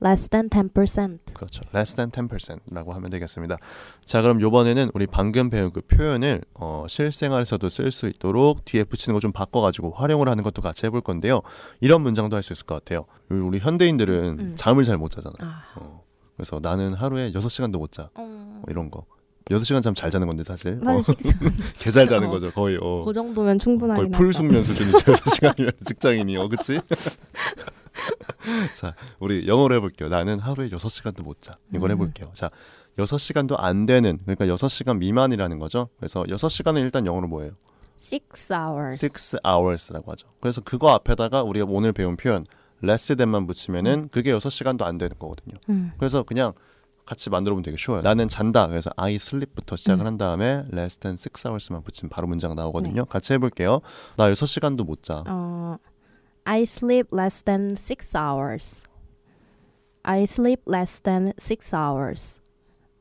B: less than 10%.
A: 그렇죠. less than 10%라고 하면 되겠습니다. 자, 그럼 요번에는 우리 방금 배운 그 표현을 어, 실생활에서도 쓸 수 있도록 뒤에 붙이는 거 좀 바꿔 가지고 활용을 하는 것도 같이 해볼 건데요. 이런 문장도 할 수 있을 것 같아요. 우리 현대인들은 음. 잠을 잘 못 자잖아요. 아. 어, 그래서 나는 하루에 6시간도 못 자. 음. 어, 뭐 이런 거. 여섯 시간 잠 잘 자는 건데 사실. 어. <laughs> 개잘 자는 어. 거죠 거의. 어. 그 정도면 충분하긴 거의 풀 숙면 수준이죠. 6시간이면 직장인이. 어 그치? <laughs> 자 우리 영어로 해볼게요. 나는 하루에 여섯 시간도 못 자. 이걸 음. 해볼게요. 자 여섯 시간도 안 되는 그러니까 여섯 시간 미만이라는 거죠. 그래서 여섯 시간은 일단 영어로 뭐예요?
B: six hours.
A: six hours라고 하죠. 그래서 그거 앞에다가 우리가 오늘 배운 표현 less than만 붙이면은 음. 그게 여섯 시간도 안 되는 거거든요. 음. 그래서 그냥 같이 만들어 보면 되게 쉬워요. 나는 잔다. 그래서 I sleep부터 시작을 한 다음에 less than 6 hours만 붙이면 바로 문장 나오거든요. 네. 같이 해볼게요. 나 6시간도 못 자.
B: 어, I sleep less than 6 hours. I sleep less than 6 hours.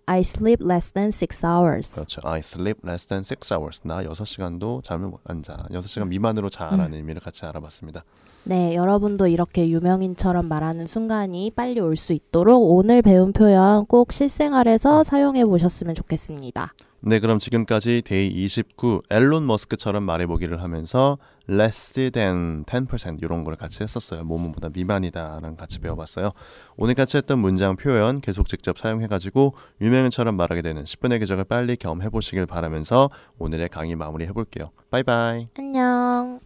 B: I sleep less than 6 hours.
A: 그렇죠. I sleep less than 6 hours. 나 6시간도 잠을 안 자. 6시간 미만으로 자라는 음. 의미를 같이 알아봤습니다.
B: 네, 여러분도 이렇게 유명인처럼 말하는 순간이 빨리 올 수 있도록 오늘 배운 표현 꼭 실생활에서 사용해 보셨으면 좋겠습니다.
A: 네, 그럼 지금까지 데이 29 앨론 머스크처럼 말해보기를 하면서 less than 10% 이런 걸 같이 했었어요. 모모보다 미만이다랑 같이 배워봤어요. 오늘 같이 했던 문장 표현 계속 직접 사용해가지고 유명인처럼 말하게 되는 10분의 기적을 빨리 경험해보시길 바라면서 오늘의 강의 마무리해볼게요. 바이바이.
C: 안녕.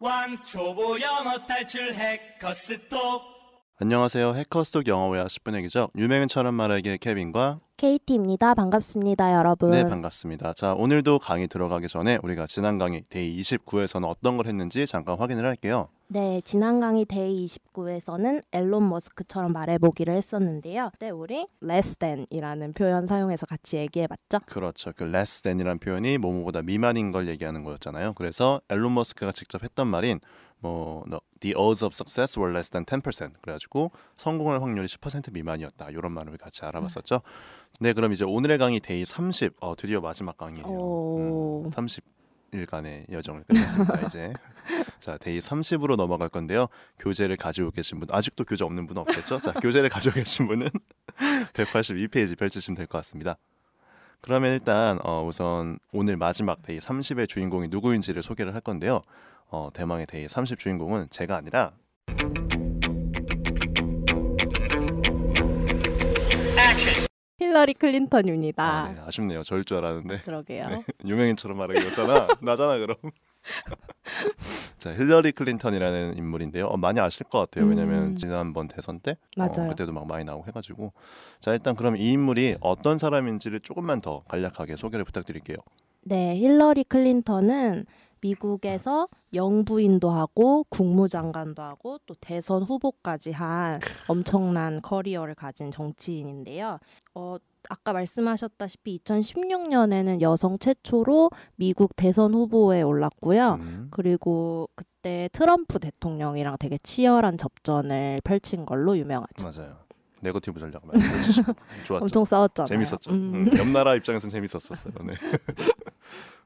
C: 왕초보 영어 탈출 해커스톡
A: 안녕하세요. 해커스톡 영어회화 10분 얘기죠. 유명인처럼 말하기 케빈과
B: KT입니다. 반갑습니다, 여러분. 네,
A: 반갑습니다. 자, 오늘도 강의 들어가기 전에 우리가 지난 강의 데이 29에서는 어떤 걸 했는지 잠깐 확인을 할게요.
B: 네, 지난 강의 데이 29에서는 앨런 머스크처럼 말해보기를 했었는데요. 그때 우리 less than이라는 표현 사용해서 같이 얘기해봤죠?
A: 그렇죠. 그 less than이라는 표현이 뭐뭐보다 미만인 걸 얘기하는 거였잖아요. 그래서 앨런 머스크가 직접 했던 말인 뭐 the odds of success were less than 10% 그래가지고 성공할 확률이 10% 미만이었다 이런 말을 같이 알아봤었죠. 네 그럼 이제 오늘의 강의 데이 30 어, 드디어 마지막 강의예요. 음, 30 일간의 여정을 끝냈습니다. <laughs> 이제 자 데이 30으로 넘어갈 건데요. 교재를 가지고 계신 분 아직도 교재 없는 분 없겠죠? 자 교재를 가지고 계신 분은 182페이지 <laughs> 펼치시면 될 것 같습니다. 그러면 일단 어, 우선 오늘 마지막 데이 30의 주인공이 누구인지를 소개를 할 건데요. 어, 대망의 데이 30 주인공은 제가 아니라
B: 힐러리 클린턴입니다. 아, 네,
A: 쉽네요 저일 줄 알았는데. 그러게요. <laughs> 네, 유명인처럼 말하기였잖아. <laughs> 나잖아 그럼. <laughs> 자 힐러리 클린턴이라는 인물인데요. 어, 많이 아실 것 같아요. 왜냐면 음. 지난번 대선 때 어, 맞아요. 어, 그때도 막 많이 나오고 해가지고 자 일단 그럼 이 인물이 어떤 사람인지를 조금만 더 간략하게 소개를 부탁드릴게요.
B: 네, 힐러리 클린턴은 미국에서 영부인도 하고 국무장관도 하고 또 대선 후보까지 한 엄청난 커리어를 가진 정치인인데요. 어, 아까 말씀하셨다시피 2016년에는 여성 최초로 미국 대선 후보에 올랐고요. 음. 그리고 그때 트럼프 대통령이랑 되게 치열한 접전을 펼친 걸로 유명하죠.
A: 맞아요. 네거티브 전략 많이 <laughs> 좋았죠. 엄청 싸웠잖아요. 재밌었죠. 음. 음. 옆 나라 입장에서는 재밌었었어요. 네. <laughs>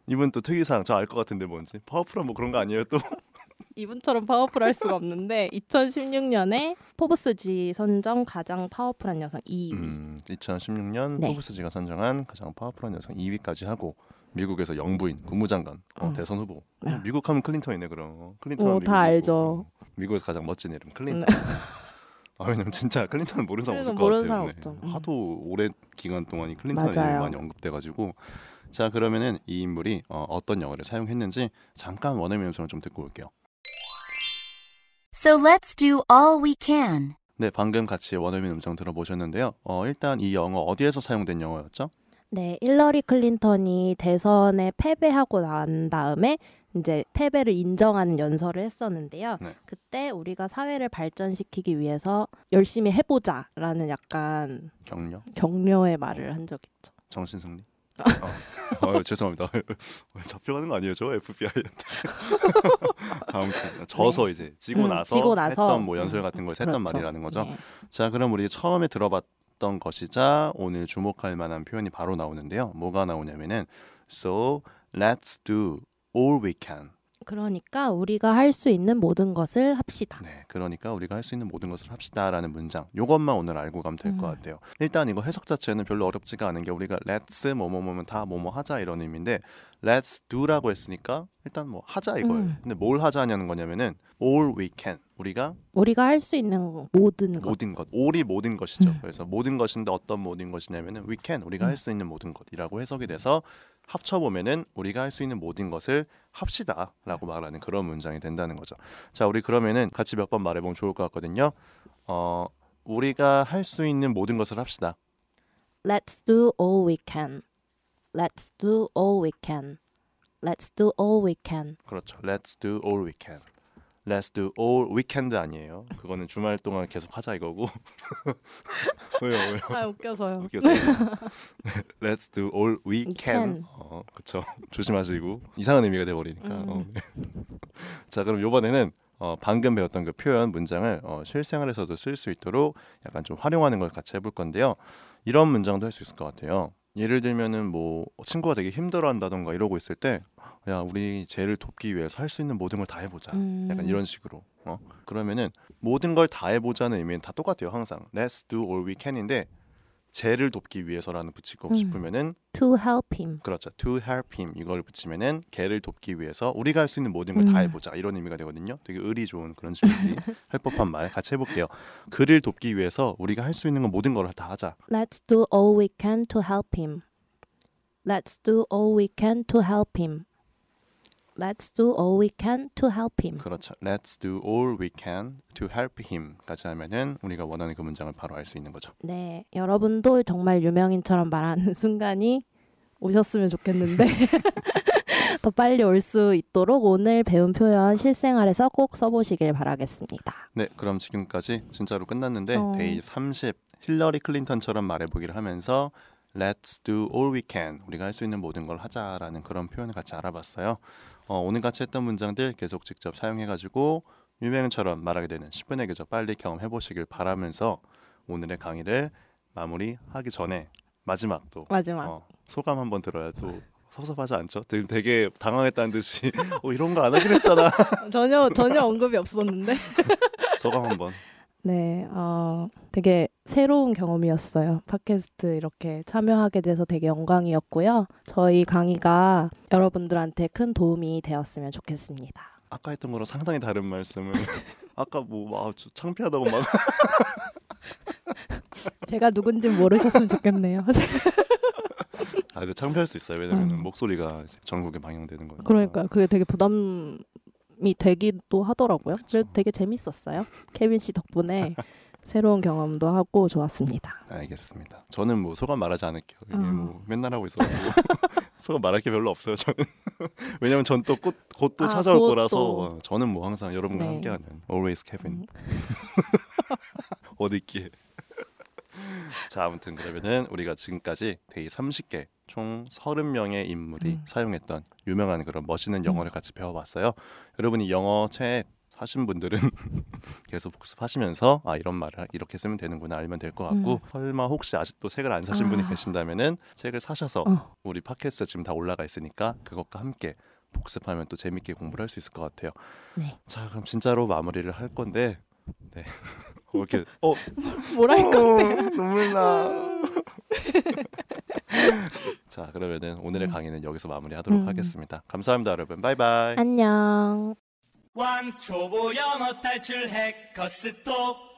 A: 이분 또 특이사항 저 알 것 같은데 뭔지 파워풀한 뭐 그런 거 아니에요 또? <laughs>
B: 이분처럼 파워풀할 수가 없는데 2016년에 포브스지 선정 가장 파워풀한 여성 2위.
A: 음, 2016년 네. 포브스지가 선정한 가장 파워풀한 여성 2위까지 하고 미국에서 영부인 국무장관 어, 음. 대선 후보. 아. 어, 미국 하면 클린턴이네 그럼. 클린턴 어, 다 알죠. 미국에서 가장 멋진 이름 클린턴. 네. <laughs> 아 왜냐면 진짜 클린턴은 모르는 사람 없을 것 같아요. 네. 음. 하도 오랜 기간 동안 이 클린턴 이 많이 언급돼가지고 자 그러면은 이 인물이 어, 떤 영어를 사용했는지 잠깐 원어민 음성을 좀 듣고 올게요. So
B: let's do all we can.
A: 네, 방금 같이 원어민 음성 들어보셨는데요. 어, 일단 이 영어 어디에서 사용된 영어였죠?
B: 네, 일러리 클린턴이 대선에 패배하고 난 다음에 이제 패배를 인정하는 연설을 했었는데요. 네. 그때 우리가 사회를 발전시키기 위해서 열심히 해보자라는 약간 격려, 격려의 말을 한 적 있죠.
A: 정신승리. 어, 아, 아유, 아, 죄송합니다. <laughs> 잡혀가는 거 아니에요, 저 FBI한테. <laughs> 아무튼 져서 네. 이제 지고, 음, 나서 지 나서 했던 뭐 연설 음, 같은 걸 음, 했던 그렇죠. 말이라는 거죠. 네. 자, 그럼 우리 처음에 들어봤던 것이자 오늘 주목할 만한 표현이 바로 나오는데요. 뭐가 나오냐면은 so let's do all we can.
B: 그러니까 우리가 할 수 있는 모든 것을 합시다. 네,
A: 그러니까 우리가 할 수 있는 모든 것을 합시다라는 문장. 요것만 오늘 알고 가면 될것 음. 같아요. 일단 이거 해석 자체는 별로 어렵지가 않은 게 우리가 let's 뭐뭐뭐면 다 뭐뭐 하자 이런 의미인데 let's do라고 했으니까 일단 뭐 하자 이거예요. 음. 근데 뭘 하자냐는 거냐면은 all we can 우리가
B: 우리가 할 수 있는 모든
A: 것 모든 것 all이 모든 것이죠. 음. 그래서 모든 것인데 어떤 모든 것이냐면은 we can 우리가 음. 할수 있는 모든 것이라고 해석이 돼서 합쳐보면은 우리가 할 수 있는 모든 것을 합시다라고 말하는 그런 문장이 된다는 거죠. 자, 우리 그러면은 같이 몇 번 말해보면 좋을 것 같거든요. 어, 우리가 할 수 있는 모든 것을 합시다.
B: Let's do all we can. Let's do all we can. Let's do all we can.
A: 그렇죠. Let's do all we can. Let's do all weekend 아니에요. 그거는 주말 동안 계속 하자 이거고. <laughs> 왜요, 왜요? 아 웃겨서요. 웃겨서 Let's do all we, e can. c 어, 그쵸. 조심하시고 이상한 의미가 돼버리니까. 음. 어, 네. 자, 그럼 이번에는 어, 방금 배웠던 그 표현 문장을 어, 실생활에서도 쓸 수 있도록 약간 좀 활용하는 걸 같이 해볼 건데요. 이런 문장도 할 수 있을 것 같아요. 예를 들면은 뭐 친구가 되게 힘들어한다던가 이러고 있을 때 야 우리 쟤를 돕기 위해서 할 수 있는 모든 걸 다 해보자 음. 약간 이런 음. 식으로 어 그러면은 모든 걸 다 해보자는 의미는 다 똑같아요 항상 let's do all we can인데 쟤를 돕기 위해서라는 붙이고 음. 싶으면은
B: to help him
A: 그렇죠 to help him 이걸 붙이면은 걔를 돕기 위해서 우리가 할 수 있는 모든 걸다 음. 해보자 이런 의미가 되거든요 되게 의리 좋은 그런 질문이 <laughs> 할 법한 말 같이 해볼게요 그를 돕기 위해서 우리가 할 수 있는 건 모든 걸 다 하자
B: let's do all we can to help him let's do all we can to help him Let's do all we can to help him.
A: 그렇죠. Let's do all we can to help him까지 하면은 우리가 원하는 그 문장을 바로 알 수 있는 거죠.
B: 네, 여러분도 정말 유명인처럼 말하는 <laughs> 순간이 오셨으면 좋겠는데 <laughs> 더 빨리 올 수 있도록 오늘 배운 표현 실생활에서 꼭 써보시길 바라겠습니다.
A: 네, 그럼 지금까지 진짜로 끝났는데 어. 데이 30 힐러리 클린턴처럼 말해보기를 하면서 Let's do all we can 우리가 할 수 있는 모든 걸 하자라는 그런 표현을 같이 알아봤어요. 어, 오늘같이 했던 문장들 계속 직접 사용해가지고 유명인처럼 말하게 되는 10분의 교저 빨리 경험해 보시길 바라면서 오늘의 강의를 마무리하기 전에 마지막 또 마지막. 어, 소감 한번 들어야 또 섭섭하지 않죠? 지금 되게 당황했다는 듯이 <laughs> 어, 이런 거 안하긴 했잖아. 전혀
B: 전혀 언급이 없었는데. 소감 한번. 네, 어, 되게 새로운 경험이었어요. 팟캐스트 이렇게 참여하게 돼서 되게 영광이었고요. 저희 강의가 여러분들한테 큰 도움이 되었으면 좋겠습니다.
A: 아까 했던 거랑 상당히 다른 말씀을 <laughs> 아까 뭐막 창피하다고 막 <laughs>
B: 제가 누군지 모르셨으면 좋겠네요. <laughs> 아, 근 창피할 수 있어요. 왜냐면 음.
A: 목소리가 전국에 방영되는 거니까. 그러니까 그게
B: 되게 부담 이 되기도 하더라고요. 그쵸. 그래도 되게 재밌었어요. 케빈 씨 덕분에 <laughs> 새로운 경험도 하고 좋았습니다.
A: 알겠습니다. 저는 뭐 소감 말하지 않을게요. 이게 음. 뭐 맨날 하고 있어서 <laughs> 소감 말할 게 별로 없어요. 저는 <laughs> 왜냐면 전 또 곧또 아, 찾아올 그 거라서 저는 뭐 항상 여러분과 네. 함께하는 always Kevin 음. 어디 있기에 자 아무튼 그러면은 우리가 지금까지 데이 30개 총 30명의 인물이 음. 사용했던 유명한 그런 멋있는 음. 영어를 같이 배워봤어요. 여러분이 영어 책 하신 분들은 <laughs> 계속 복습하시면서 아 이런 말을 이렇게 쓰면 되는구나 알면 될 것 같고 음. 설마 혹시 아직도 책을 안 사신 아. 분이 계신다면은 책을 사셔서 어. 우리 팟캐스트 지금 다 올라가 있으니까 그것과 함께 복습하면 또 재밌게 공부를 할 수 있을 것 같아요. 네. 자 그럼 진짜로 마무리를 할 건데 네. <laughs> 뭐 이렇게 <laughs> 어 <laughs> 뭐랄 라 건데 어, 눈물 나. <laughs> 자 그러면은 오늘의 음. 강의는 여기서 마무리하도록 음. 하겠습니다. 감사합니다 여러분. 바이바이. 안녕.
C: 왕초보 영어 탈출 해커스톡.